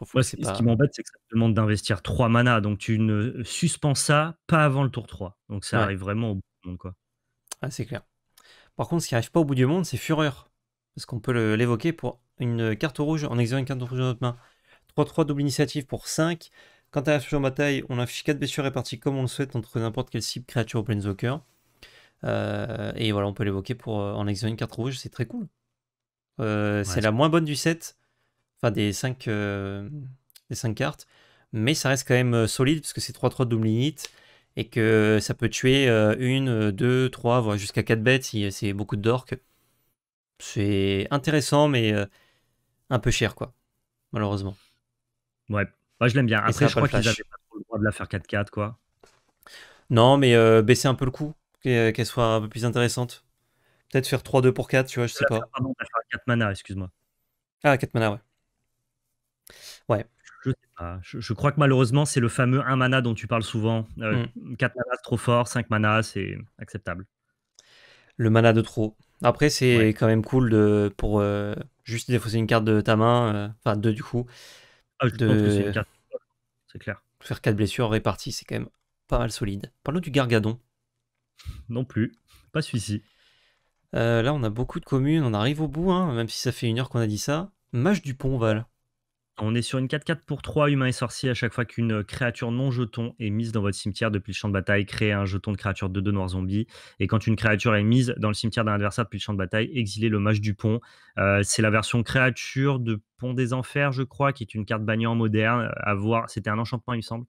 Speaker 2: ce qui m'embête, c'est que ça te demande d'investir 3 manas. Donc tu ne suspends ça pas avant le tour 3. Donc ça arrive vraiment au bout du monde. Quoi. Ah, c'est clair. Par contre, ce qui arrive pas au bout du monde, c'est Fureur. Parce
Speaker 1: qu'on peut l'évoquer pour une carte rouge en exilant une carte rouge dans notre main. 3-3 double initiative pour 5. Quand à la en bataille, on affiche 4 blessures réparties comme on le souhaite entre n'importe quelle cible, créature ou planeswalker. Euh, et voilà, on peut l'évoquer pour euh, en exilant une carte rouge, c'est très cool. Euh, c'est la moins bonne du set, des 5 euh, cartes, mais ça reste quand même euh, solide parce que c'est 3-3 double limit et que ça peut tuer euh, une, deux, trois, voire jusqu'à 4 bêtes si c'est beaucoup de dork. C'est intéressant, mais un peu cher, quoi, malheureusement. Ouais, moi je
Speaker 2: l'aime bien. Après, je crois qu'ils n'avaient pas trop le droit de la faire 4-4, quoi.
Speaker 1: Non, mais baisser un peu le coût, qu'elle soit un peu plus intéressante. Peut-être faire 3-2 pour 4, tu vois, je sais pas. pardon, faire
Speaker 2: 4 mana, excuse-moi. Ah, 4 mana, ouais. Ouais. Je, crois que malheureusement, c'est le fameux 1 mana dont tu parles souvent. 4 euh, mm. mana, trop fort. 5 mana, c'est acceptable.
Speaker 1: Le mana de trop. Après, c'est quand même cool de, pour euh, juste défausser une carte de ta main. Euh, enfin, 2 deux du coup. Ah, c'est clair. Faire 4 blessures réparties, c'est quand même pas mal solide. Parlons du Gargadon. Non plus. Pas celui-ci. là, on a beaucoup de communes. On arrive au bout, hein,
Speaker 2: même si ça fait une heure qu'on a dit ça. Mage du Pont-Val. On est sur une 4-4 pour 3 humains et sorciers à chaque fois qu'une euh, créature non jeton est mise dans votre cimetière depuis le champ de bataille, créez un jeton de créature de deux noirs zombies. Et quand une créature est mise dans le cimetière d'un adversaire depuis le champ de bataille, exilez le mage du pont. Euh, c'est la version créature de Pont des Enfers, je crois, qui est une carte bannière moderne. Euh, à c'était un enchantement, il me semble.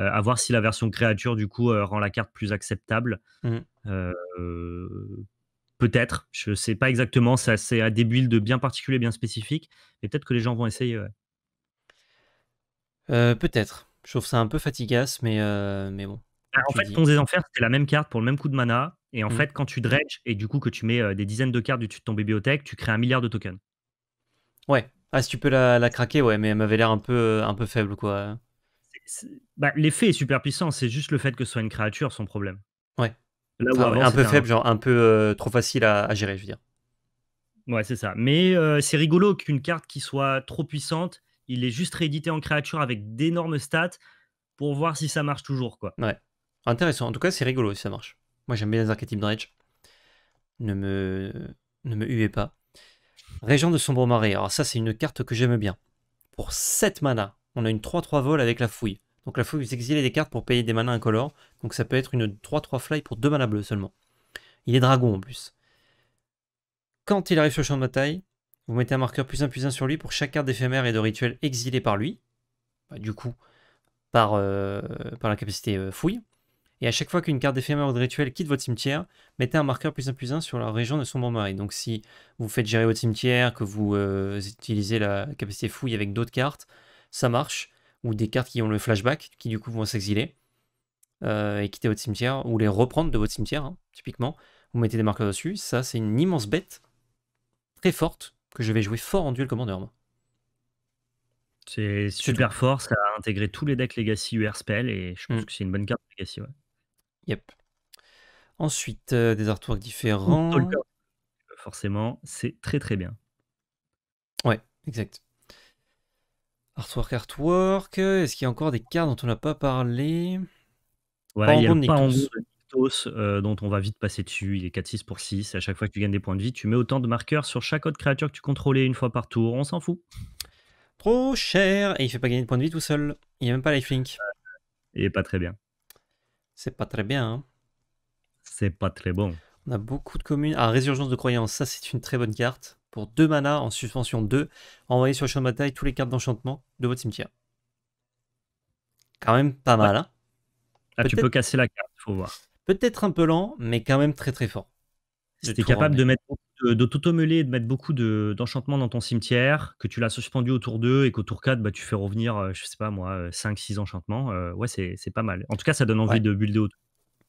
Speaker 2: A voir si la version créature, du coup, rend la carte plus acceptable. Mmh. Peut-être, je sais pas exactement, c'est à des builds bien particuliers, bien spécifiques, mais peut-être que les gens vont essayer. Euh, peut-être. Je trouve ça un peu fatigasse, mais, euh, mais bon. en fait, Ponce des Enfers, c'est la même carte pour le même coup de mana. Et en mmh. fait, quand tu dredges et du coup que tu mets euh, des dizaines de cartes du dessus de ton bibliothèque, tu crées un milliard de
Speaker 1: tokens. Ouais. Ah, si tu peux la, craquer, ouais, mais elle m'avait l'air un peu, un peu faible, quoi.
Speaker 2: Bah, L'effet est super puissant, c'est juste le fait que ce soit une créature son problème. Ouais. un peu faible,
Speaker 1: genre un peu trop facile à, gérer, je veux dire.
Speaker 2: Ouais, c'est ça. Mais c'est rigolo qu'une carte qui soit trop puissante il est juste réédité en créature avec d'énormes stats pour voir si ça marche toujours. Quoi. Ouais. Intéressant. En tout cas, c'est rigolo si ça marche.
Speaker 1: Moi, j'aime bien les archétypes dredge. Ne me, ne me huez pas. Régent de Sombre marée. Alors, ça, c'est une carte que j'aime bien. Pour 7 mana, on a une 3-3 vol avec la fouille. Donc, la fouille, vous exilez des cartes pour payer des manas incolores. Donc, ça peut être une 3-3 fly pour 2 manas bleus seulement. Il est dragon en plus. Quand il arrive sur le champ de bataille, vous mettez un marqueur plus un plus 1 sur lui pour chaque carte d'éphémère et de rituel exilé par lui. Bah, du coup, par, euh, par la capacité euh, fouille. Et à chaque fois qu'une carte d'éphémère ou de rituel quitte votre cimetière, mettez un marqueur plus un plus 1 sur la région de son bon mari. Donc si vous faites gérer votre cimetière, que vous euh, utilisez la capacité fouille avec d'autres cartes, ça marche. Ou des cartes qui ont le flashback, qui du coup vont s'exiler et quitter votre cimetière, ou les reprendre de votre cimetière, hein, typiquement. Vous mettez des marqueurs dessus. Ça, c'est une immense bête, très forte,
Speaker 2: que je vais jouer fort en duel commander. C'est super fort, ça a intégré tous les decks Legacy UR Spell et je pense mm. que c'est une bonne carte Legacy. Ouais. Yep. Ensuite, euh, des artworks différents. Forcément, c'est très très bien.
Speaker 1: Ouais, exact. Artwork, artwork. Est-ce qu'il y a encore des cartes dont on n'a pas parlé Ouais, pas a pas en
Speaker 2: euh, dont on va vite passer dessus. Il est 4-6 pour 6. À chaque fois que tu gagnes des points de vie, tu mets autant de marqueurs sur chaque autre créature que tu contrôlais une fois par tour. On s'en fout. Trop cher. Et il fait pas gagner de points de vie tout seul.
Speaker 1: Il n'y a même pas lifelink. Il est pas très bien. C'est pas très bien. Hein.
Speaker 2: C'est pas très bon.
Speaker 1: On a beaucoup de communes. Ah, Résurgence de Croyance, ça c'est une très bonne carte. Pour 2 mana en suspension 2, envoyez sur le champ de bataille tous les cartes d'enchantement de votre cimetière.
Speaker 2: Quand même pas mal. Hein. ah, tu peux casser la carte, il faut voir peut-être un peu lent, mais quand même très très fort. Si tu es capable de mettre de, de t'automeler de mettre beaucoup d'enchantements dans ton cimetière, que tu l'as suspendu autour d'eux et qu'au tour 4, bah, tu fais revenir, euh, je sais pas moi, 5-6 euh, enchantements, euh, ouais, c'est pas mal. En tout cas, ça donne envie de builder autour.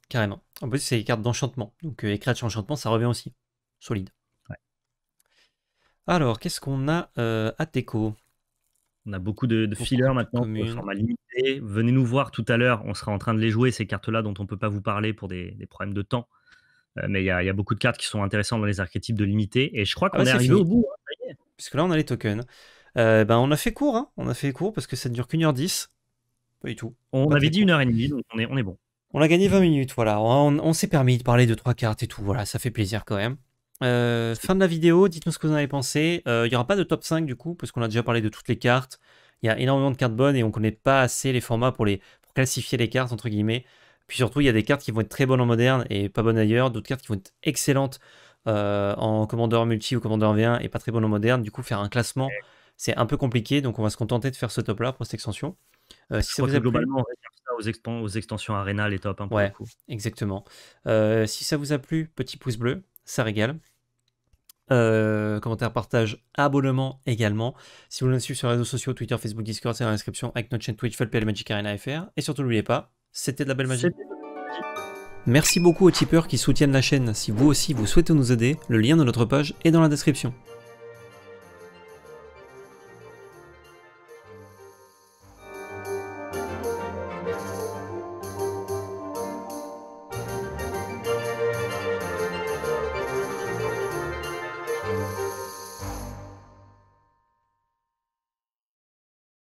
Speaker 2: Carrément. En plus, c'est
Speaker 1: les cartes d'enchantement. Donc, les créatures d'enchantement, ça revient aussi. Solide.
Speaker 2: Alors, qu'est-ce qu'on a à Teco on a beaucoup de, fillers maintenant format limité. Venez nous voir tout à l'heure. On sera en train de les jouer, ces cartes-là dont on ne peut pas vous parler pour des, problèmes de temps. Euh, mais il y, a beaucoup de cartes qui sont intéressantes dans les archétypes de limité. Et je crois ah qu'on est, arrivé au bout. Hein, Puisque là, on a les tokens. Euh, ben, on a fait court. Hein. On a fait court parce que ça ne dure qu'une heure dix.
Speaker 1: Pas tout. On, avait dit une heure et demie, donc on est, bon. On a gagné 20 minutes, voilà. On, on s'est permis de parler de trois cartes et tout, voilà, ça fait plaisir quand même. Euh, fin de la vidéo, dites-nous ce que vous en avez pensé. Euh, il n'y aura pas de top 5 du coup, parce qu'on a déjà parlé de toutes les cartes. Il y a énormément de cartes bonnes et on ne connaît pas assez les formats pour, classifier les cartes, entre guillemets. Puis surtout, il y a des cartes qui vont être très bonnes en moderne et pas bonnes ailleurs, d'autres cartes qui vont être excellentes euh, en commandeur multi ou commandeur V1 et pas très bonnes en moderne. Du coup, faire un classement, c'est un peu compliqué, donc on va se contenter de faire ce top-là pour cette extension. si ça vous a globalement, plu... ça aux, extensions Arena, les tops. ouais, exactement. si ça vous a plu, petit pouce bleu ça régale. Euh, commentaire, partage, abonnement également. Si vous nous suivez sur les réseaux sociaux, Twitter, Facebook, Discord, c'est dans la description avec notre chaîne Twitch, FLPL Magic Arena FR. Et surtout, n'oubliez pas, c'était de la belle magie. Merci beaucoup aux tipeurs qui soutiennent la chaîne. Si vous aussi vous souhaitez nous aider, le lien de notre page est dans la description.